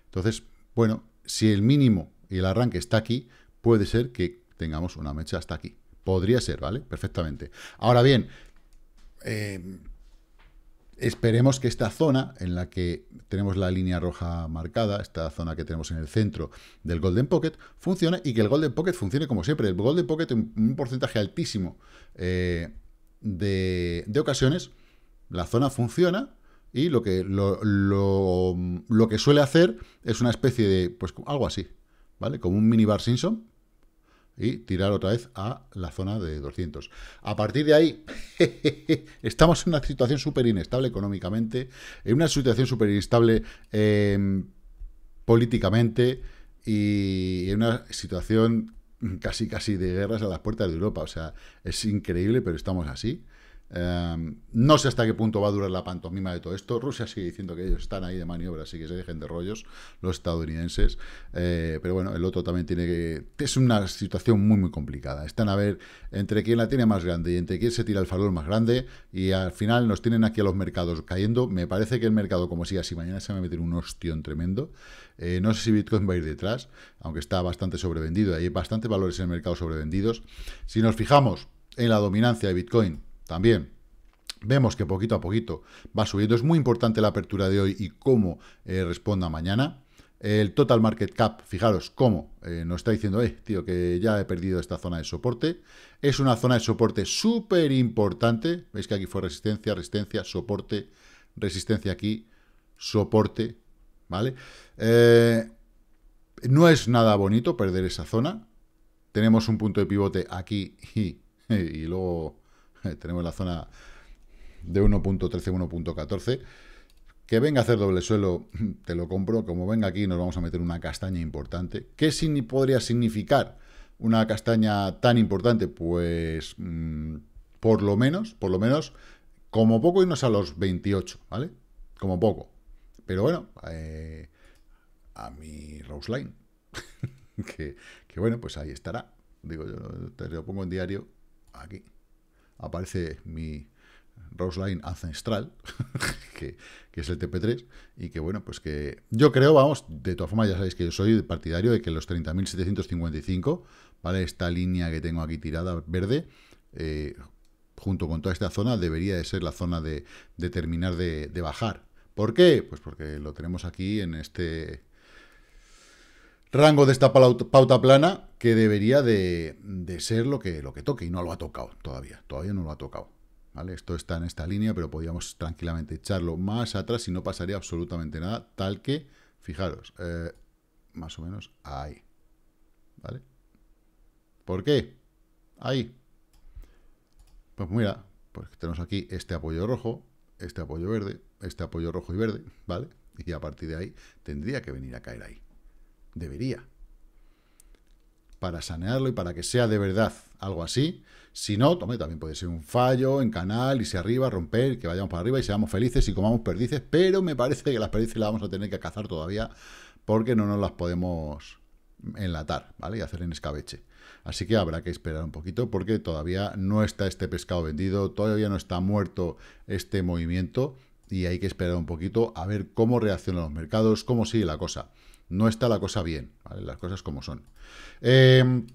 Entonces, bueno, si el mínimo y el arranque está aquí, puede ser que tengamos una mecha hasta aquí. Podría ser, ¿vale? Perfectamente. Ahora bien, eh, Esperemos que esta zona en la que tenemos la línea roja marcada, esta zona que tenemos en el centro del Golden Pocket, funcione y que el Golden Pocket funcione como siempre. El Golden Pocket en un porcentaje altísimo eh, de, de, ocasiones, la zona funciona y lo que, lo, que suele hacer es una especie de, pues algo así, ¿vale? Como un mini bar Simpson, y tirar otra vez a la zona de 200. A partir de ahí, estamos en una situación súper inestable económicamente, en una situación súper inestable em, políticamente y en una situación casi casi de guerras a las puertas de Europa. O sea, es increíble, pero estamos así. Em, no sé hasta qué punto va a durar la pantomima de todo esto. Rusia sigue diciendo que ellos están ahí de maniobra, así que se dejen de rollos los estadounidenses. Eh, pero bueno, el otro también tiene que... Es una situación muy, muy complicada. Están a ver entre quién la tiene más grande y entre quién se tira el farol más grande. Y al final nos tienen aquí a los mercados cayendo. Me parece que el mercado, como siga así, mañana se va a meter un ostión tremendo. Eh, no sé si Bitcoin va a ir detrás, aunque está bastante sobrevendido. Hay bastantes valores en el mercado sobrevendidos. Si nos fijamos en la dominancia de Bitcoin también vemos que poquito a poquito va subiendo. Es muy importante la apertura de hoy y cómo eh, responda mañana. El total market cap, fijaros cómo eh, nos está diciendo, eh, tío, que ya he perdido esta zona de soporte. Es una zona de soporte súper importante. Veis que aquí fue resistencia, resistencia, soporte, resistencia aquí, soporte, ¿vale? Eh, no es nada bonito perder esa zona. Tenemos un punto de pivote aquí y luego Eh, tenemos la zona de 1.13, 1.14. Que venga a hacer doble suelo, te lo compro. Como venga aquí, nos vamos a meter una castaña importante. ¿Qué podría significar una castaña tan importante? Pues mm, por lo menos, por lo menos, como poco irnos a los 28, ¿vale? Como poco. Pero bueno, eh, a mi Rose Line. que, que bueno, pues ahí estará. Digo, yo te lo pongo en diario aquí aparece mi rose line ancestral, que, que, es el TP3, y que bueno, pues que yo creo, vamos, de todas formas ya sabéis que yo soy partidario de que los 30.755, ¿vale? Esta línea que tengo aquí tirada verde, eh, junto con toda esta zona, debería de ser la zona de, de terminar de, de bajar. ¿Por qué? Pues porque lo tenemos aquí en este rango de esta pauta plana que debería de, ser lo que, lo que toque y no lo ha tocado todavía, todavía no lo ha tocado. ¿vale? Esto está en esta línea, pero podríamos tranquilamente echarlo más atrás y no pasaría absolutamente nada, tal que, fijaros, eh, más o menos ahí. ¿Vale? ¿Por qué? Ahí. Pues mira, pues tenemos aquí este apoyo rojo, este apoyo verde, este apoyo rojo y verde, ¿vale? Y a partir de ahí tendría que venir a caer ahí. Debería. Para sanearlo y para que sea de verdad algo así. Si no, también puede ser un fallo en canal, ...y se arriba, romper, que vayamos para arriba y seamos felices y comamos perdices. Pero me parece que las perdices las vamos a tener que cazar todavía porque no nos las podemos enlatar, ¿vale? Y hacer en escabeche. Así que habrá que esperar un poquito porque todavía no está este pescado vendido, todavía no está muerto este movimiento y hay que esperar un poquito a ver cómo reaccionan los mercados, cómo sigue la cosa no está la cosa bien, ¿vale? Las cosas como son. Em,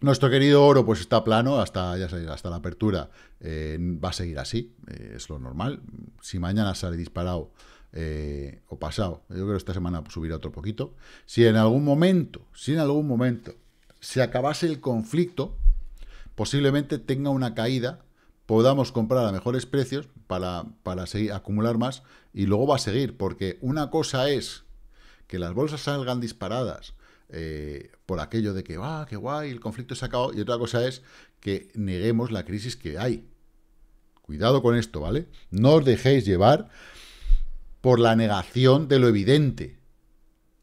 nuestro querido oro pues está plano hasta, ya hasta la apertura. Eh, va a seguir así, eh, es lo normal. Si mañana sale disparado eh, o pasado, yo creo que esta semana subirá otro poquito. Si en algún momento, si en algún momento se acabase el conflicto, posiblemente tenga una caída, podamos comprar a mejores precios para, seguir, acumular más y luego va a seguir, porque una cosa es que las bolsas salgan disparadas eh, por aquello de que, va, ah, qué guay, el conflicto se acabado. y otra cosa es que neguemos la crisis que hay. Cuidado con esto, ¿vale? No os dejéis llevar por la negación de lo evidente,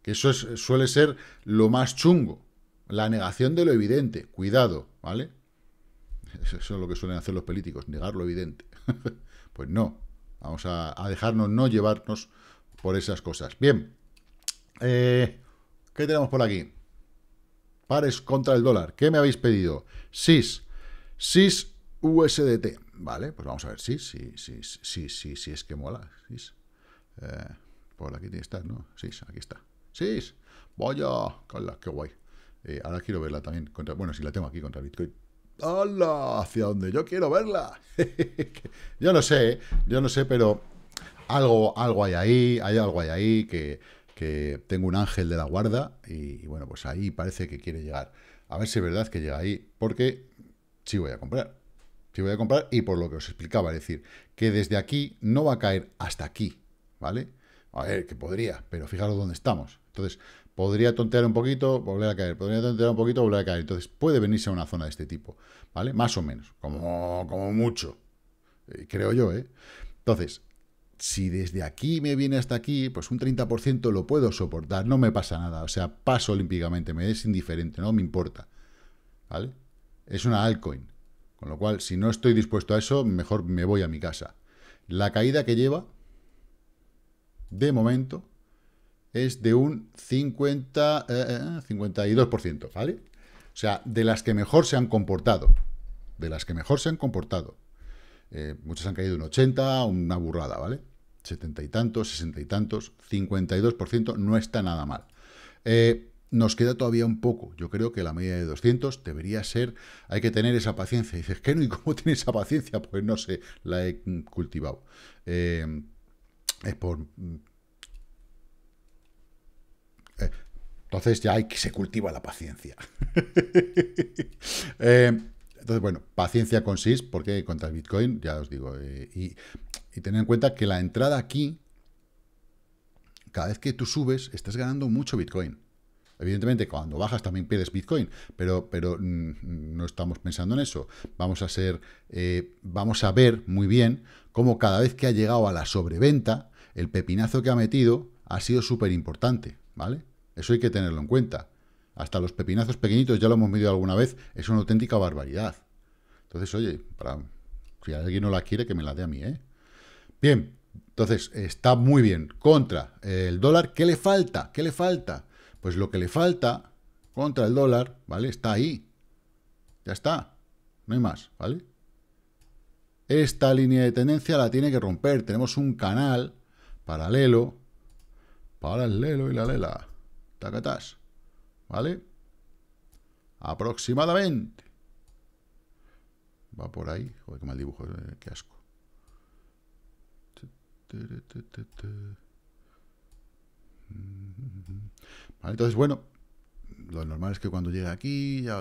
que eso suele ser lo más chungo, la negación de lo evidente, cuidado, ¿vale? Eso es lo que suelen hacer los políticos, negar lo evidente. pues no, vamos a, a dejarnos no llevarnos por esas cosas. Bien, eh, ¿Qué tenemos por aquí? Pares contra el dólar. ¿Qué me habéis pedido? SIS. SIS USDT. Vale, pues vamos a ver. SIS, sí, sí, sí, sí, sí, es que mola. SIS. Eh, por aquí tiene que estar, ¿no? SIS, aquí está. SIS. Vaya, qué guay. Eh, ahora quiero verla también. bueno, si la tengo aquí contra Bitcoin. ¡Hala! Hacia dónde yo quiero verla. yo no sé, yo no sé, pero algo, algo hay ahí, hay algo ahí que que tengo un ángel de la guarda y, bueno, pues ahí parece que quiere llegar. A ver si es verdad que llega ahí, porque sí voy a comprar. Sí voy a comprar y por lo que os explicaba, es decir, que desde aquí no va a caer hasta aquí, ¿vale? A ver, que podría, pero fijaros dónde estamos. Entonces, podría tontear un poquito, volver a caer, podría tontear un poquito, volver a caer. Entonces, puede venirse a una zona de este tipo, ¿vale? Más o menos, como, como mucho, eh, creo yo, ¿eh? Entonces, si desde aquí me viene hasta aquí, pues un 30% lo puedo soportar, no me pasa nada, o sea, paso olímpicamente, me es indiferente, no me importa, ¿vale? Es una altcoin, con lo cual, si no estoy dispuesto a eso, mejor me voy a mi casa. La caída que lleva, de momento, es de un 50, 52%, eh, eh, eh, ¿vale? O sea, de las que mejor se han comportado, de las que mejor se han comportado. Eh, muchos han caído un 80, una burrada, ¿vale? 70 y tantos, 60 y tantos, 52% no está nada mal. Eh, nos queda todavía un poco. Yo creo que la media de 200 debería ser... Hay que tener esa paciencia. dices, ¿qué no? ¿Y cómo tiene esa paciencia? Pues no sé, la he cultivado. Eh, es por... Mm, entonces ya hay que se cultiva la paciencia. Entonces, bueno, paciencia con SIS, porque contra el Bitcoin, ya os digo, eh, y, tener en cuenta que la entrada aquí, cada vez que tú subes, estás ganando mucho Bitcoin. Evidentemente, cuando bajas también pierdes Bitcoin, pero, pero mm, no estamos pensando en eso. Vamos a ser, eh, vamos a ver muy bien cómo cada vez que ha llegado a la sobreventa, el pepinazo que ha metido ha sido súper importante, ¿vale? Eso hay que tenerlo en cuenta. Hasta los pepinazos pequeñitos, ya lo hemos medido alguna vez, es una auténtica barbaridad. Entonces, oye, si alguien no la quiere, que me la dé a mí, ¿eh? Bien, entonces, está muy bien. Contra el dólar, ¿qué le falta? ¿Qué le falta? Pues lo que le falta contra el dólar, ¿vale? Está ahí. Ya está. No hay más, ¿vale? Esta línea de tendencia la tiene que romper. Tenemos un canal paralelo. Paralelo y la lela. Tacatás. ¿Vale? Aproximadamente. Va por ahí. Joder, qué mal dibujo, eh, qué asco. entonces, bueno, lo normal es que cuando llegue aquí, ya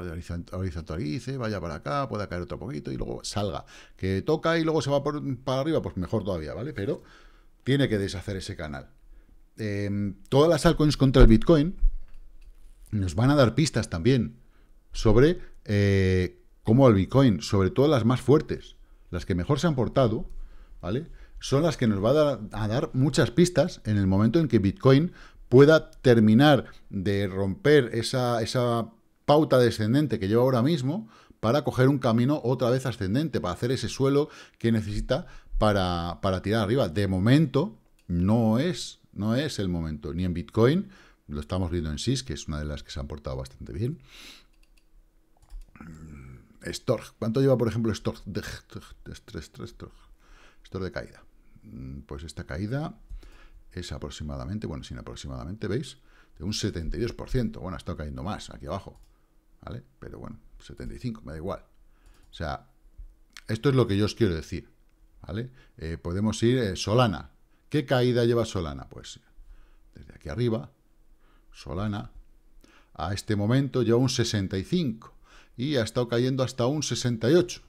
horizontalice, vaya para acá, pueda caer otro poquito y luego salga. Que toca y luego se va por, para arriba, pues mejor todavía, ¿vale? Pero tiene que deshacer ese canal. Em, todas las altcoins contra el Bitcoin, nos van a dar pistas también sobre eh, cómo el Bitcoin, sobre todo las más fuertes, las que mejor se han portado, ¿vale? Son las que nos va a dar, a dar muchas pistas en el momento en que Bitcoin pueda terminar de romper esa, esa pauta descendente que lleva ahora mismo para coger un camino otra vez ascendente, para hacer ese suelo que necesita para, para tirar arriba. De momento, no es, no es el momento, ni en Bitcoin, lo estamos viendo en SIS, que es una de las que se han portado bastante bien. Mm, Storch. ¿Cuánto lleva, por ejemplo, Storch? De, de caída. Mm, pues esta caída es aproximadamente, bueno, sin aproximadamente, ¿veis? De un 72%. Bueno, ha estado cayendo más aquí abajo. ¿Vale? Pero bueno, 75, me da igual. O sea, esto es lo que yo os quiero decir. ¿Vale? Eh, podemos ir eh, Solana. ¿Qué caída lleva Solana? Pues desde aquí arriba Solana, a este momento lleva un 65 y ha estado cayendo hasta un 68.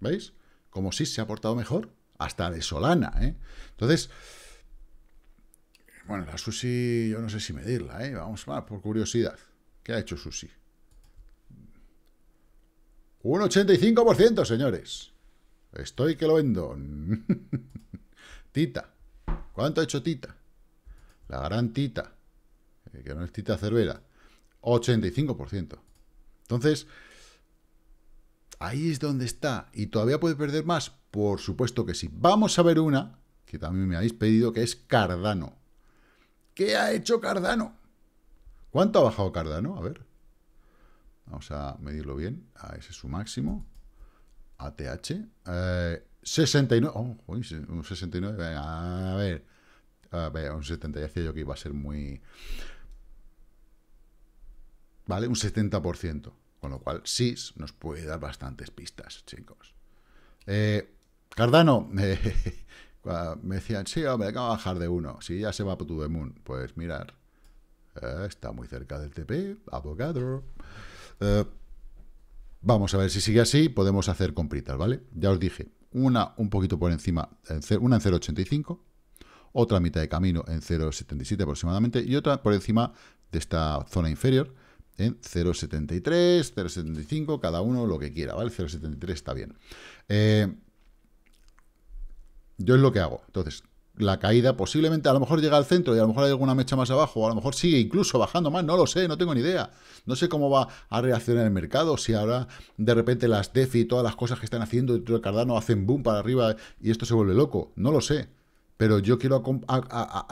¿Veis? Como si se ha portado mejor, hasta de Solana. ¿eh? Entonces, bueno, la Susi, yo no sé si medirla, ¿eh? vamos por curiosidad. ¿Qué ha hecho Susi? Un 85%, señores. Estoy que lo vendo. tita. ¿Cuánto ha hecho Tita? La gran Tita. Eh, que no es Tita Cervera, 85%. Entonces, ahí es donde está. ¿Y todavía puede perder más? Por supuesto que sí. Vamos a ver una, que también me habéis pedido, que es Cardano. ¿Qué ha hecho Cardano? ¿Cuánto ha bajado Cardano? A ver. Vamos a medirlo bien. Ah, ese es su máximo. ATH. 69. Eh, oh, un 69. A ver. A ver, un 70. Ya decía yo que iba a ser muy... ¿vale? Un 70%, con lo cual sí nos puede dar bastantes pistas, chicos. Eh, Cardano, eh, me decían, sí, me acaba de bajar de uno, si ya se va para tu moon, pues mirar, eh, está muy cerca del TP, abogado. vamos a ver, si sigue así, podemos hacer compritas, ¿vale? Ya os dije, una un poquito por encima, una en 0.85, otra mitad de camino en 0.77 aproximadamente, y otra por encima de esta zona inferior, 0,73, ¿eh? 0,75, cada uno lo que quiera, ¿vale? 0,73 está bien. Eh, yo es lo que hago. Entonces, la caída posiblemente, a lo mejor llega al centro y a lo mejor hay alguna mecha más abajo, o a lo mejor sigue incluso bajando más, no lo sé, no tengo ni idea. No sé cómo va a reaccionar el mercado, si ahora de repente las DeFi, todas las cosas que están haciendo dentro de Cardano hacen boom para arriba y esto se vuelve loco, no lo sé. Pero yo quiero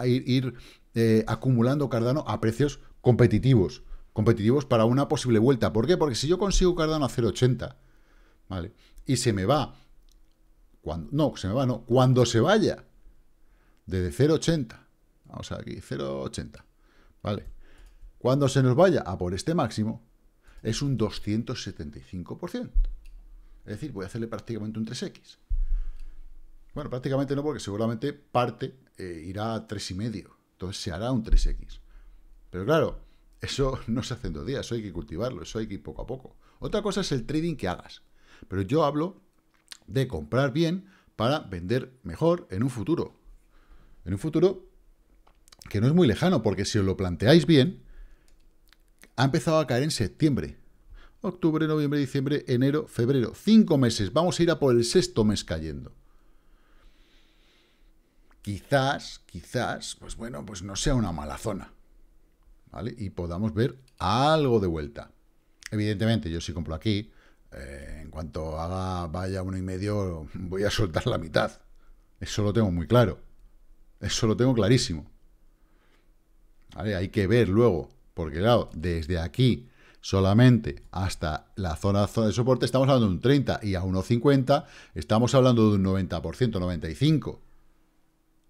ir, eh, acumulando Cardano a precios competitivos, competitivos para una posible vuelta. ¿Por qué? Porque si yo consigo Cardano a 0.80, ¿vale? Y se me va, cuando, no, se me va, no, cuando se vaya, desde 0.80, vamos aquí, 0.80, ¿vale? Cuando se nos vaya a por este máximo, es un 275%. Es decir, voy a hacerle prácticamente un 3X. Bueno, prácticamente no, porque seguramente parte eh, irá a 3,5. Entonces se hará un 3X. Pero claro, eso no se hace en dos días, eso hay que cultivarlo, eso hay que ir poco a poco. Otra cosa es el trading que hagas, pero yo hablo de comprar bien para vender mejor en un futuro. En un futuro que no es muy lejano, porque si os lo planteáis bien, ha empezado a caer en septiembre. Octubre, noviembre, diciembre, enero, febrero. Cinco meses. Vamos a ir a por el sexto mes cayendo. Quizás, quizás, pues bueno, pues no sea una mala zona. Y podamos ver algo de vuelta. Evidentemente, yo si compro aquí, eh, en cuanto haga vaya uno y medio, voy a soltar la mitad. Eso lo tengo muy claro. Eso lo tengo clarísimo. Hay que ver luego, porque claro, desde aquí solamente hasta la zona, de soporte estamos hablando de un 30 y a 1,50 estamos hablando de un 90%, 95%.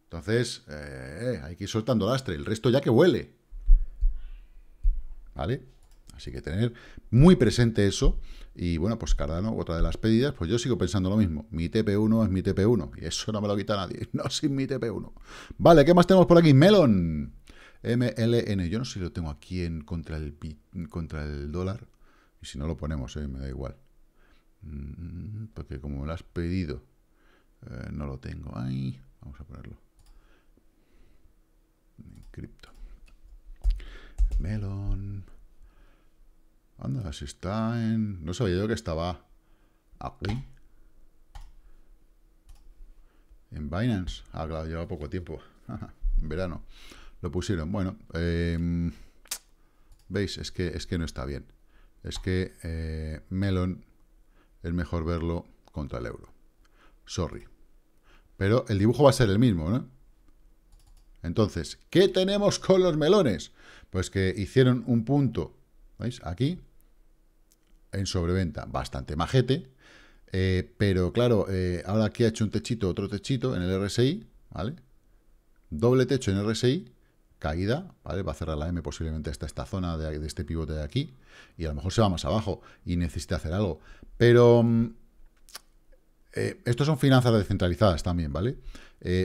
Entonces, eh, hay que ir soltando lastre, el resto ya que huele. ¿vale? Así que tener muy presente eso. Y bueno, pues Cardano, otra de las pedidas, pues yo sigo pensando lo mismo. Mi TP1 es mi TP1. Y eso no me lo quita nadie. No sin mi TP1. Vale, ¿qué más tenemos por aquí? Melon. MLN. Yo no sé si lo tengo aquí en contra el, contra el dólar. Y si no lo ponemos, eh, me da igual. Mm, porque como me lo has pedido, eh, no lo tengo. Ahí, vamos a ponerlo. En cripto. Melon. Anda, si está en... No sabía yo que estaba aquí. En Binance. Ah, claro, lleva poco tiempo. en verano. Lo pusieron. Bueno, em, ¿veis? Es que, es que no está bien. Es que eh, Melon es mejor verlo contra el euro. Sorry. Pero el dibujo va a ser el mismo, ¿no? Entonces, ¿qué tenemos con los melones? Pues que hicieron un punto, ¿veis? Aquí, en sobreventa, bastante majete, eh, pero claro, eh, ahora aquí ha hecho un techito, otro techito en el RSI, ¿vale? Doble techo en RSI, caída, ¿vale? Va a cerrar la M posiblemente hasta esta zona de, este pivote de aquí, y a lo mejor se va más abajo y necesita hacer algo. Pero mm, eh, estos son finanzas descentralizadas también, ¿vale?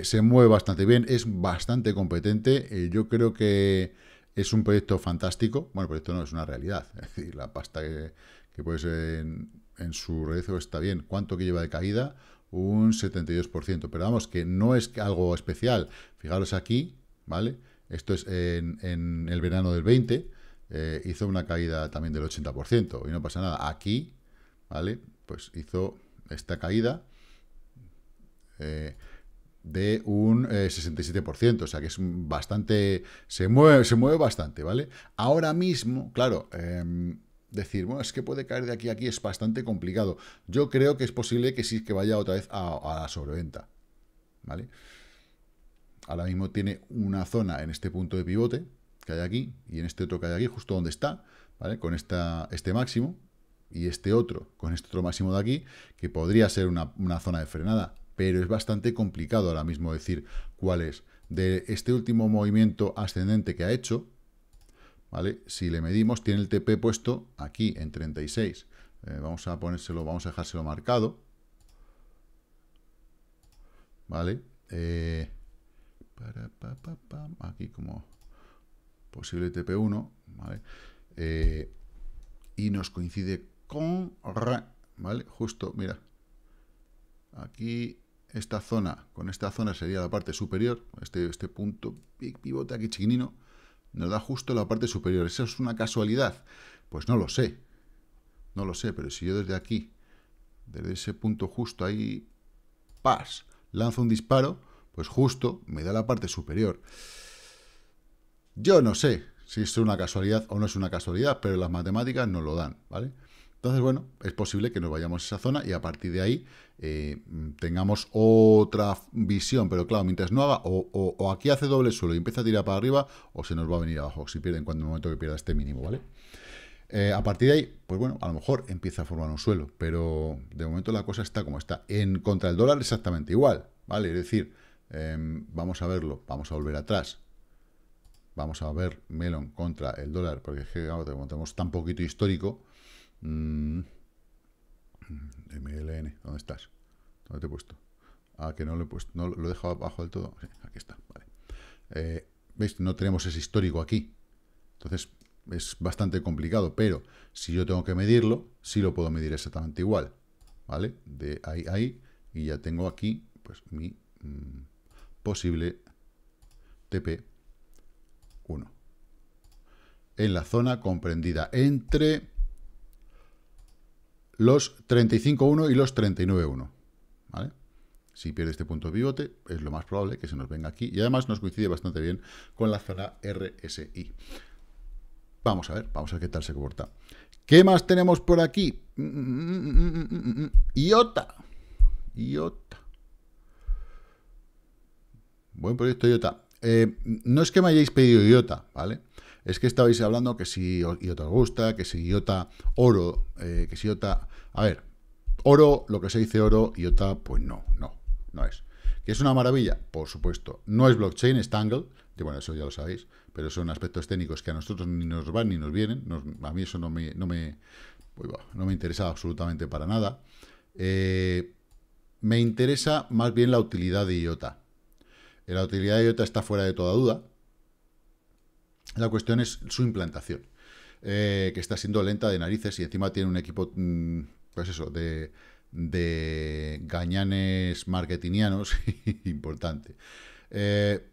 se mueve bastante bien, es bastante competente, yo creo que es un proyecto fantástico. Bueno, proyecto no, es una realidad. Es decir, la pasta que, pues en, su rezo está bien. ¿Cuánto que lleva de caída? Un 72%. Pero vamos, que no es algo especial. Fijaros aquí, ¿vale? Esto es en, el verano del 20. Eh, hizo una caída también del 80%. Y no pasa nada. Aquí, ¿vale? Pues hizo esta caída. Eh, de un 67%, eh, o sea que es bastante, se mueve, se mueve bastante, ¿vale? Ahora mismo, claro, em, decir, bueno, es que puede caer de aquí a aquí es bastante complicado. Yo creo que es posible que sí que vaya otra vez a, la sobreventa, ¿vale? Ahora mismo tiene una zona en este punto de pivote que hay aquí y en este otro que hay aquí, justo donde está, ¿vale? Con esta, este máximo y este otro con este otro máximo de aquí, que podría ser una, una zona de frenada pero es bastante complicado ahora mismo decir cuál es. De este último movimiento ascendente que ha hecho, ¿vale? Si le medimos, tiene el TP puesto aquí, en 36. Eh, vamos a ponérselo, vamos a dejárselo marcado. ¿Vale? Eh, aquí como posible TP1, eh, y nos coincide con... ¿Vale? Justo, mira, aquí esta zona con esta zona sería la parte superior, este, este punto pivote aquí chiquinino, nos da justo la parte superior. ¿Eso es una casualidad? Pues no lo sé, no lo sé, pero si yo desde aquí, desde ese punto justo ahí, ¡pas! lanzo un disparo, pues justo me da la parte superior. Yo no sé si es una casualidad o no es una casualidad, pero las matemáticas no lo dan, ¿vale? vale entonces, bueno, es posible que nos vayamos a esa zona y a partir de ahí eh, tengamos otra visión, pero claro, mientras no haga o, aquí hace doble suelo y empieza a tirar para arriba o se nos va a venir abajo, si pierde en cuanto momento que pierda este mínimo, ¿vale? Eh, a partir de ahí, pues bueno, a lo mejor empieza a formar un suelo, pero de momento la cosa está como está. En contra del dólar exactamente igual, ¿vale? Es decir, em, vamos a verlo, vamos a volver atrás, vamos a ver Melon contra el dólar, porque es que tenemos tan poquito histórico, MLN, mm. mm, ¿dónde estás? ¿Dónde te he puesto? Ah, que no lo he puesto, no, lo he dejado abajo del todo. aquí está, vale. Eh, ¿Veis? No tenemos ese histórico aquí. Entonces, es bastante complicado, pero si yo tengo que medirlo, sí lo puedo medir exactamente igual, ¿vale? De ahí a ahí, y ya tengo aquí, pues, mi mm, posible TP1. En la zona comprendida entre los 35.1 y los 39.1. ¿Vale? Si pierde este punto de pivote, es lo más probable que se nos venga aquí. Y además nos coincide bastante bien con la zona RSI. Vamos a ver, vamos a ver qué tal se comporta. ¿Qué más tenemos por aquí? Mm, mm, mm, IOTA. IOTA. Buen proyecto IOTA. Eh, no es que me hayáis pedido IOTA, ¿vale? es que estabais hablando que si IOTA os gusta, que si IOTA oro, eh, que si IOTA... A ver, oro, lo que se dice oro, IOTA, pues no, no, no es. ¿Que es una maravilla? Por supuesto. No es blockchain, es Tangle, Y bueno, eso ya lo sabéis, pero son aspectos técnicos que a nosotros ni nos van ni nos vienen. a mí eso no me, no, me, interesa absolutamente para nada. Eh, me interesa más bien la utilidad de IOTA. La utilidad de IOTA está fuera de toda duda. La cuestión es su implantación, eh, que está siendo lenta de narices y encima tiene un equipo, mm, pues eso, de, de gañanes marketingianos importante. Eh,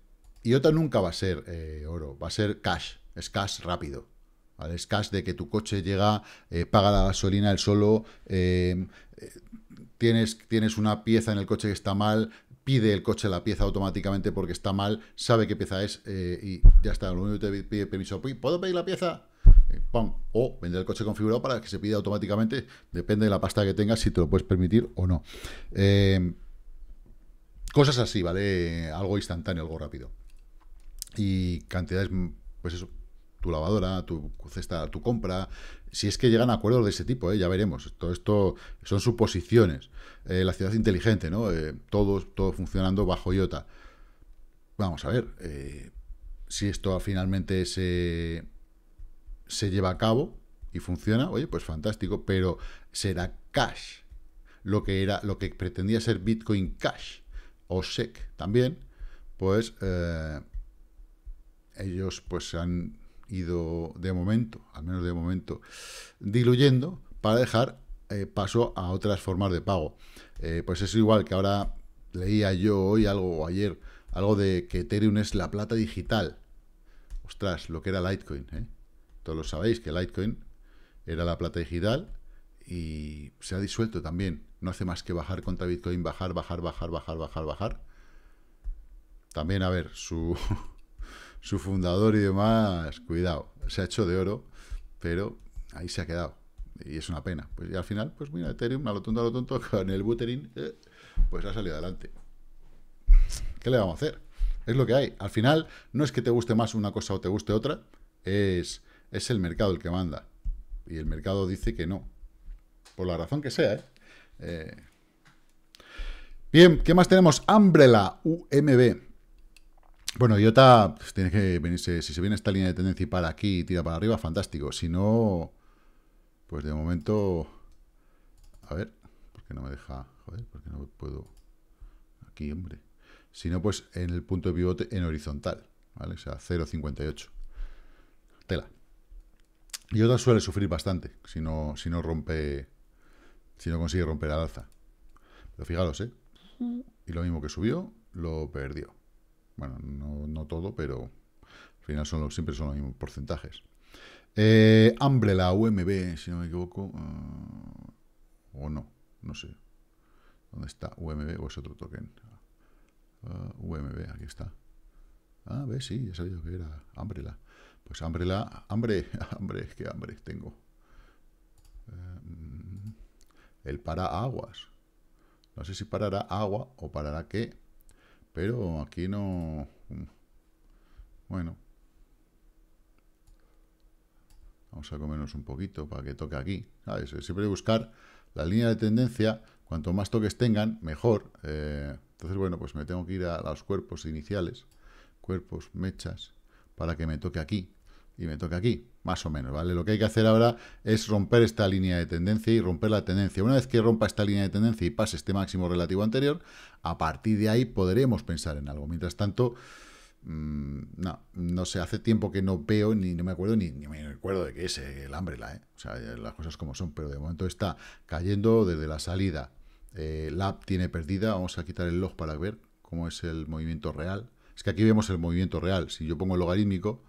y otra nunca va a ser eh, oro, va a ser cash, es cash rápido. Es cash de que tu coche llega, paga la gasolina él solo, tienes, tienes una pieza en el coche que está mal, pide el coche la pieza automáticamente porque está mal, sabe qué pieza es eh, y ya está. Lo único que te pide permiso, ¿puedo pedir la pieza? O vender el coche configurado para que se pida automáticamente, depende de la pasta que tengas, si te lo puedes permitir o no. Em, cosas así, ¿vale? Algo instantáneo, algo rápido. Y cantidades, pues eso, tu lavadora, tu cesta, tu compra. Si es que llegan a acuerdos de ese tipo, ¿eh? ya veremos. Todo esto son suposiciones. Eh, la ciudad inteligente, ¿no? Eh, todo, todo, funcionando bajo IOTA. Vamos a ver eh, si esto finalmente se, se lleva a cabo y funciona. Oye, pues fantástico, pero será cash. Lo que, era, lo que pretendía ser Bitcoin Cash o SEC también, pues ellos pues han ido de momento, al menos de momento, diluyendo para dejar eh, paso a otras formas de pago. Eh, pues es igual que ahora leía yo hoy algo o ayer, algo de que Ethereum es la plata digital. Ostras, lo que era Litecoin. ¿eh? Todos lo sabéis que Litecoin era la plata digital y se ha disuelto también. No hace más que bajar contra Bitcoin, bajar, bajar, bajar, bajar, bajar, bajar. También, a ver, su, su fundador y demás, cuidado, se ha hecho de oro, pero ahí se ha quedado. Y es una pena. Pues, y al final, pues mira, Ethereum, a lo tonto, a lo tonto, con el Buterin, eh, pues ha salido adelante. ¿Qué le vamos a hacer? Es lo que hay. Al final, no es que te guste más una cosa o te guste otra, es, es el mercado el que manda. Y el mercado dice que no. Por la razón que sea, ¿eh? Eh, Bien, ¿qué más tenemos? Umbrella, UMB. Bueno, Iota, pues, tiene que venirse, si se viene esta línea de tendencia y para aquí y tira para arriba, fantástico. Si no, pues de momento, a ver, porque no me deja? Joder, porque no puedo? Aquí, hombre. Si no, pues en el punto de pivote en horizontal, ¿vale? O sea, 0.58. Tela. Iota suele sufrir bastante si no, si no rompe, si no consigue romper la alza. Pero fijaros, ¿eh? Y lo mismo que subió, lo perdió. Bueno, no, no todo, pero al final siempre son los mismos porcentajes. hambre eh, la UMB, si no me equivoco. Ah, o no, no sé. ¿Dónde está UMB o es otro token? Ah, UMB, aquí está. Ah, ve, sí, ya sabía que era la Pues la hambre, hambre, qué hambre tengo. Eh, mm, el para aguas. No sé si parará agua o parará qué. Pero aquí no... Bueno. Vamos a comernos un poquito para que toque aquí. Siempre buscar la línea de tendencia. Cuanto más toques tengan, mejor. Eh, entonces, bueno, pues me tengo que ir a los cuerpos iniciales. Cuerpos, mechas, para que me toque aquí y me toca aquí, más o menos, ¿vale? Lo que hay que hacer ahora es romper esta línea de tendencia y romper la tendencia. Una vez que rompa esta línea de tendencia y pase este máximo relativo anterior, a partir de ahí podremos pensar en algo. Mientras tanto, mm, no, no sé, hace tiempo que no veo, ni no me acuerdo, ni, me acuerdo de qué es el hambre, ¿eh? O sea, las cosas como son, pero de momento está cayendo desde la salida. Eh, la tiene perdida, vamos a quitar el log para ver cómo es el movimiento real. Es que aquí vemos el movimiento real. Si yo pongo el logarítmico,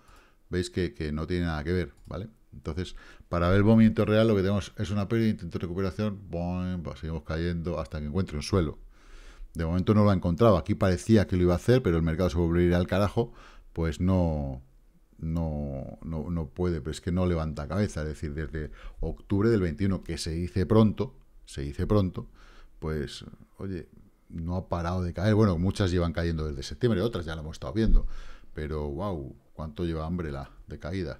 veis que, no tiene nada que ver, ¿vale? Entonces, para ver el movimiento real, lo que tenemos es una pérdida, de intento de recuperación, pues, seguimos cayendo hasta que encuentre un suelo. De momento no lo ha encontrado, aquí parecía que lo iba a hacer, pero el mercado se va a ir al carajo, pues no, no, puede, pero es que no levanta cabeza, es decir, desde octubre del 21, que se dice pronto, se dice pronto, pues, oye, no ha parado de caer. Bueno, muchas llevan cayendo desde septiembre, otras ya lo hemos estado viendo, pero wow, ¿Cuánto lleva hambre la de caída?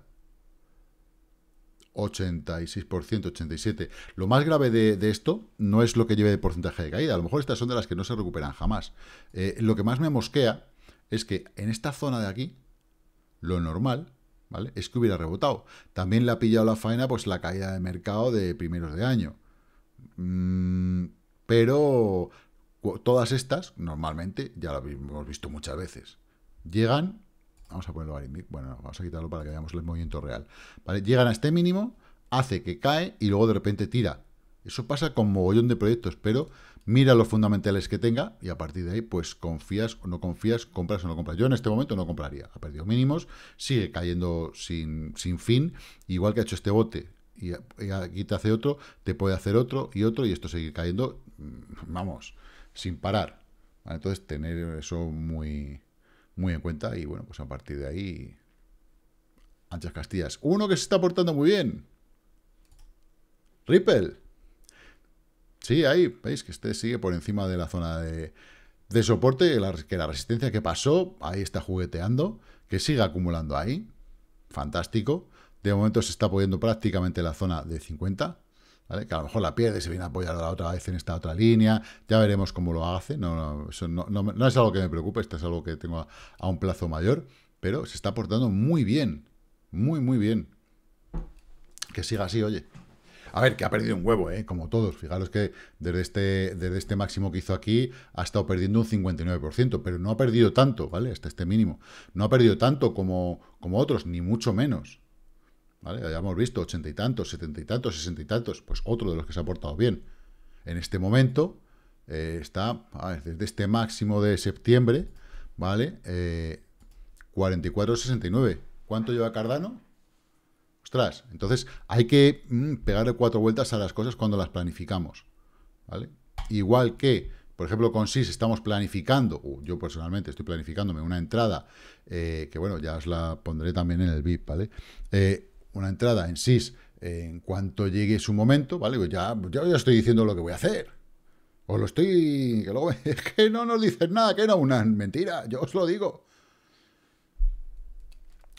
86%, 87%. Lo más grave de, esto no es lo que lleve de porcentaje de caída. A lo mejor estas son de las que no se recuperan jamás. Eh, lo que más me mosquea es que en esta zona de aquí, lo normal, ¿vale? Es que hubiera rebotado. También le ha pillado la faena, pues la caída de mercado de primeros de año. Mm, pero todas estas, normalmente, ya lo hemos visto muchas veces, llegan Vamos a ponerlo Bueno, vamos a quitarlo para que veamos el movimiento real. Llegan a este mínimo, hace que cae y luego de repente tira. Eso pasa con mogollón de proyectos, pero mira los fundamentales que tenga y a partir de ahí, pues confías o no confías, compras o no compras. Yo en este momento no compraría, ha perdido mínimos, sigue cayendo sin, sin fin, igual que ha hecho este bote. Y, aquí te hace otro, te puede hacer otro y otro, y esto sigue cayendo, mm, vamos, sin parar. Entonces, tener eso muy, muy en cuenta. Y bueno, pues a partir de ahí, anchas castillas. Uno que se está portando muy bien. Ripple. Sí, ahí, veis que este sigue por encima de la zona de, de soporte, que la resistencia que pasó, ahí está jugueteando, que sigue acumulando ahí. Fantástico. De momento se está poniendo prácticamente la zona de 50. Que a lo mejor la pierde y se viene a apoyar la otra vez en esta otra línea, ya veremos cómo lo hace, no, no, eso no, es algo que me preocupe, esto es algo que tengo a, un plazo mayor, pero se está portando muy bien, muy, muy bien. Que siga así, oye. A ver, que ha perdido un huevo, ¿eh? como todos. Fijaros que desde este, desde este máximo que hizo aquí ha estado perdiendo un 59%, pero no ha perdido tanto, ¿vale? Hasta este mínimo. No ha perdido tanto como, como otros, ni mucho menos. ¿vale? Ya hemos visto ochenta y tantos, setenta y tantos, sesenta y tantos, pues otro de los que se ha portado bien. En este momento eh, está, desde este máximo de septiembre, ¿vale? Eh, 44,69. ¿Cuánto lleva Cardano? Ostras, entonces hay que mm, pegarle cuatro vueltas a las cosas cuando las planificamos, ¿vale? Igual que, por ejemplo, con SIS estamos planificando, yo personalmente estoy planificándome una entrada, eh, que bueno, ya os la pondré también en el VIP, ¿vale? Eh, una entrada en SIS en cuanto llegue su momento, ¿vale? Pues ya, ya, estoy diciendo lo que voy a hacer. o lo estoy... Que que no nos dicen nada, que era una mentira, yo os lo digo.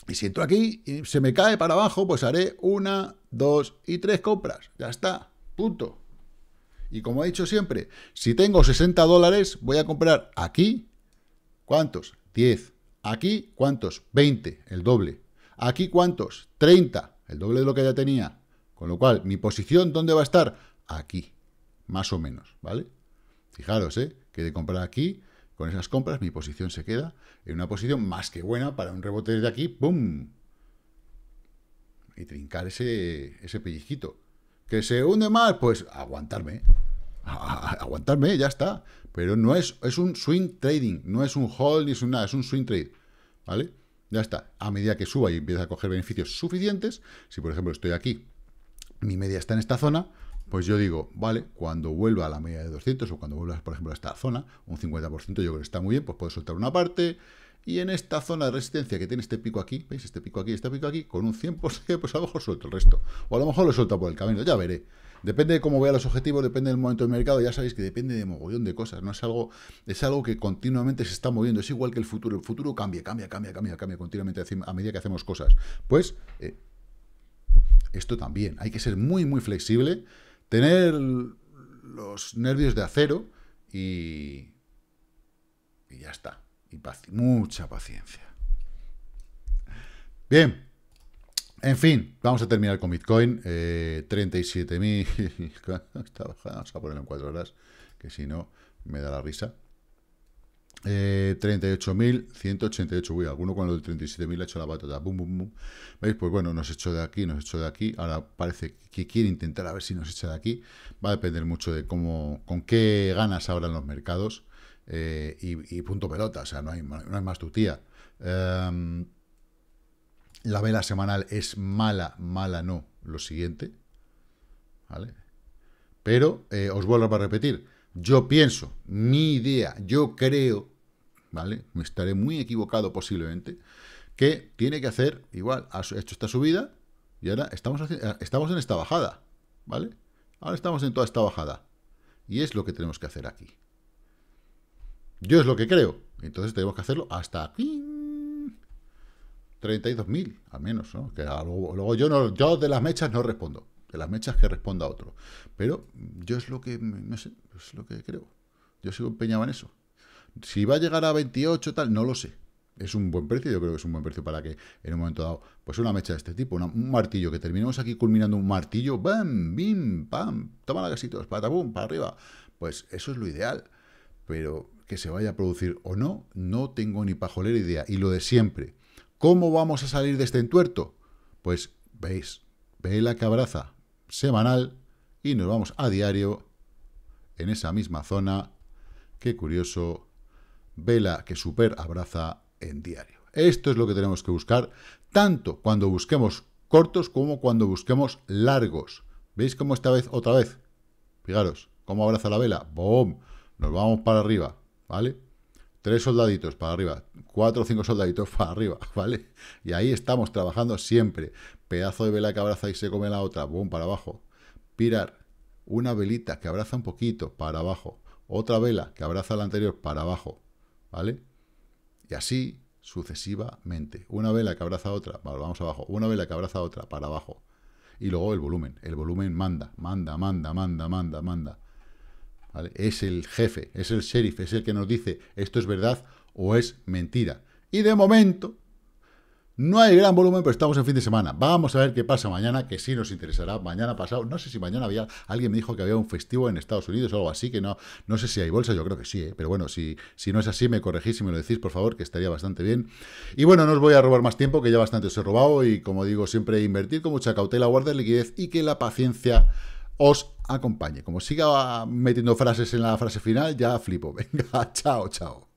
Y si entro aquí y se me cae para abajo, pues haré una, dos y tres compras. Ya está, punto. Y como he dicho siempre, si tengo 60 dólares, voy a comprar aquí, ¿cuántos? 10. Aquí, ¿cuántos? 20, el doble. ¿Aquí cuántos? 30, el doble de lo que ya tenía. Con lo cual, mi posición, ¿dónde va a estar? Aquí, más o menos, ¿vale? Fijaros, ¿eh? Que de comprar aquí, con esas compras, mi posición se queda en una posición más que buena para un rebote desde aquí, ¡pum! Y trincar ese, ese pellizquito. ¿Que se hunde más? Pues aguantarme, aguantarme, ya está. Pero no es, es un swing trading, no es un hold ni es un nada, es un swing trade, ¿vale? Ya está. A medida que suba y empieza a coger beneficios suficientes, si por ejemplo estoy aquí, mi media está en esta zona, pues yo digo, vale, cuando vuelva a la media de 200 o cuando vuelva, por ejemplo, a esta zona, un 50% yo creo que está muy bien, pues puedo soltar una parte. Y en esta zona de resistencia que tiene este pico aquí, ¿veis? Este pico aquí, este pico aquí, con un 100%, pues a lo mejor suelto el resto. O a lo mejor lo suelto por el camino, ya veré. Depende de cómo vea los objetivos, depende del momento del mercado, ya sabéis que depende de mogollón de cosas, no es algo, es algo que continuamente se está moviendo, es igual que el futuro, el futuro cambia, cambia, cambia, cambia, cambia continuamente a medida que hacemos cosas. Pues eh, esto también, hay que ser muy, muy flexible, tener los nervios de acero y, y ya está, y mucha paciencia. Bien. En fin, vamos a terminar con Bitcoin. 37.000. Eh, vamos a ponerlo en cuatro horas, que si no me da la risa. 38.188. Eh, uy, alguno cuando el 37.000 ha hecho la patata. Bum, bum, bum. ¿Veis? Pues bueno, nos echó de aquí, nos echó de aquí. Ahora parece que quiere intentar a ver si nos echa de aquí. Va a depender mucho de cómo, con qué ganas abran los mercados. Eh, y, punto pelota. O sea, no hay, más tutía. Em, la vela semanal es mala, mala no, lo siguiente. ¿Vale? Pero eh, os vuelvo a repetir, yo pienso, mi idea, yo creo, ¿vale? Me estaré muy equivocado posiblemente, que tiene que hacer, igual, ha hecho esta subida y ahora estamos, eh, estamos en esta bajada, ¿vale? Ahora estamos en toda esta bajada. Y es lo que tenemos que hacer aquí. Yo es lo que creo. Entonces tenemos que hacerlo hasta aquí. 32.000, al menos, ¿no? Que luego, yo, no, yo de las mechas no respondo. De las mechas que responda otro. Pero yo es lo que, no sé, es lo que creo. Yo sigo empeñado en eso. Si va a llegar a 28 tal, no lo sé. Es un buen precio, yo creo que es un buen precio para que en un momento dado, pues una mecha de este tipo, un martillo, que terminemos aquí culminando un martillo, bam, bim, pam, toma la ...pata pum, para arriba. Pues eso es lo ideal. Pero que se vaya a producir o no, no tengo ni pajolera idea. Y lo de siempre, ¿Cómo vamos a salir de este entuerto? Pues veis, vela que abraza semanal y nos vamos a diario en esa misma zona. Qué curioso, vela que super abraza en diario. Esto es lo que tenemos que buscar, tanto cuando busquemos cortos como cuando busquemos largos. ¿Veis cómo esta vez, otra vez? Fijaros, cómo abraza la vela. ¡Bom! Nos vamos para arriba, ¿vale? tres soldaditos para arriba, cuatro o cinco soldaditos para arriba, ¿vale? Y ahí estamos trabajando siempre. Pedazo de vela que abraza y se come la otra, boom, para abajo. Pirar, una velita que abraza un poquito, para abajo. Otra vela que abraza la anterior, para abajo, ¿vale? Y así sucesivamente. Una vela que abraza otra, vamos abajo. Una vela que abraza otra, para abajo. Y luego el volumen. El volumen manda, manda, manda, manda, manda, manda. Es el jefe, es el sheriff, es el que nos dice esto es verdad o es mentira. Y de momento, no hay gran volumen, pero estamos en fin de semana. Vamos a ver qué pasa mañana, que sí nos interesará. Mañana pasado, no sé si mañana había, alguien me dijo que había un festivo en Estados Unidos o algo así, que no, no sé si hay bolsa, yo creo que sí, ¿eh? pero bueno, si, si no es así, me corregís y me lo decís, por favor, que estaría bastante bien. Y bueno, no os voy a robar más tiempo, que ya bastante os he robado, y como digo, siempre invertir con mucha cautela, guardar liquidez y que la paciencia os acompañe. Como siga metiendo frases en la frase final, ya flipo. Venga, chao, chao.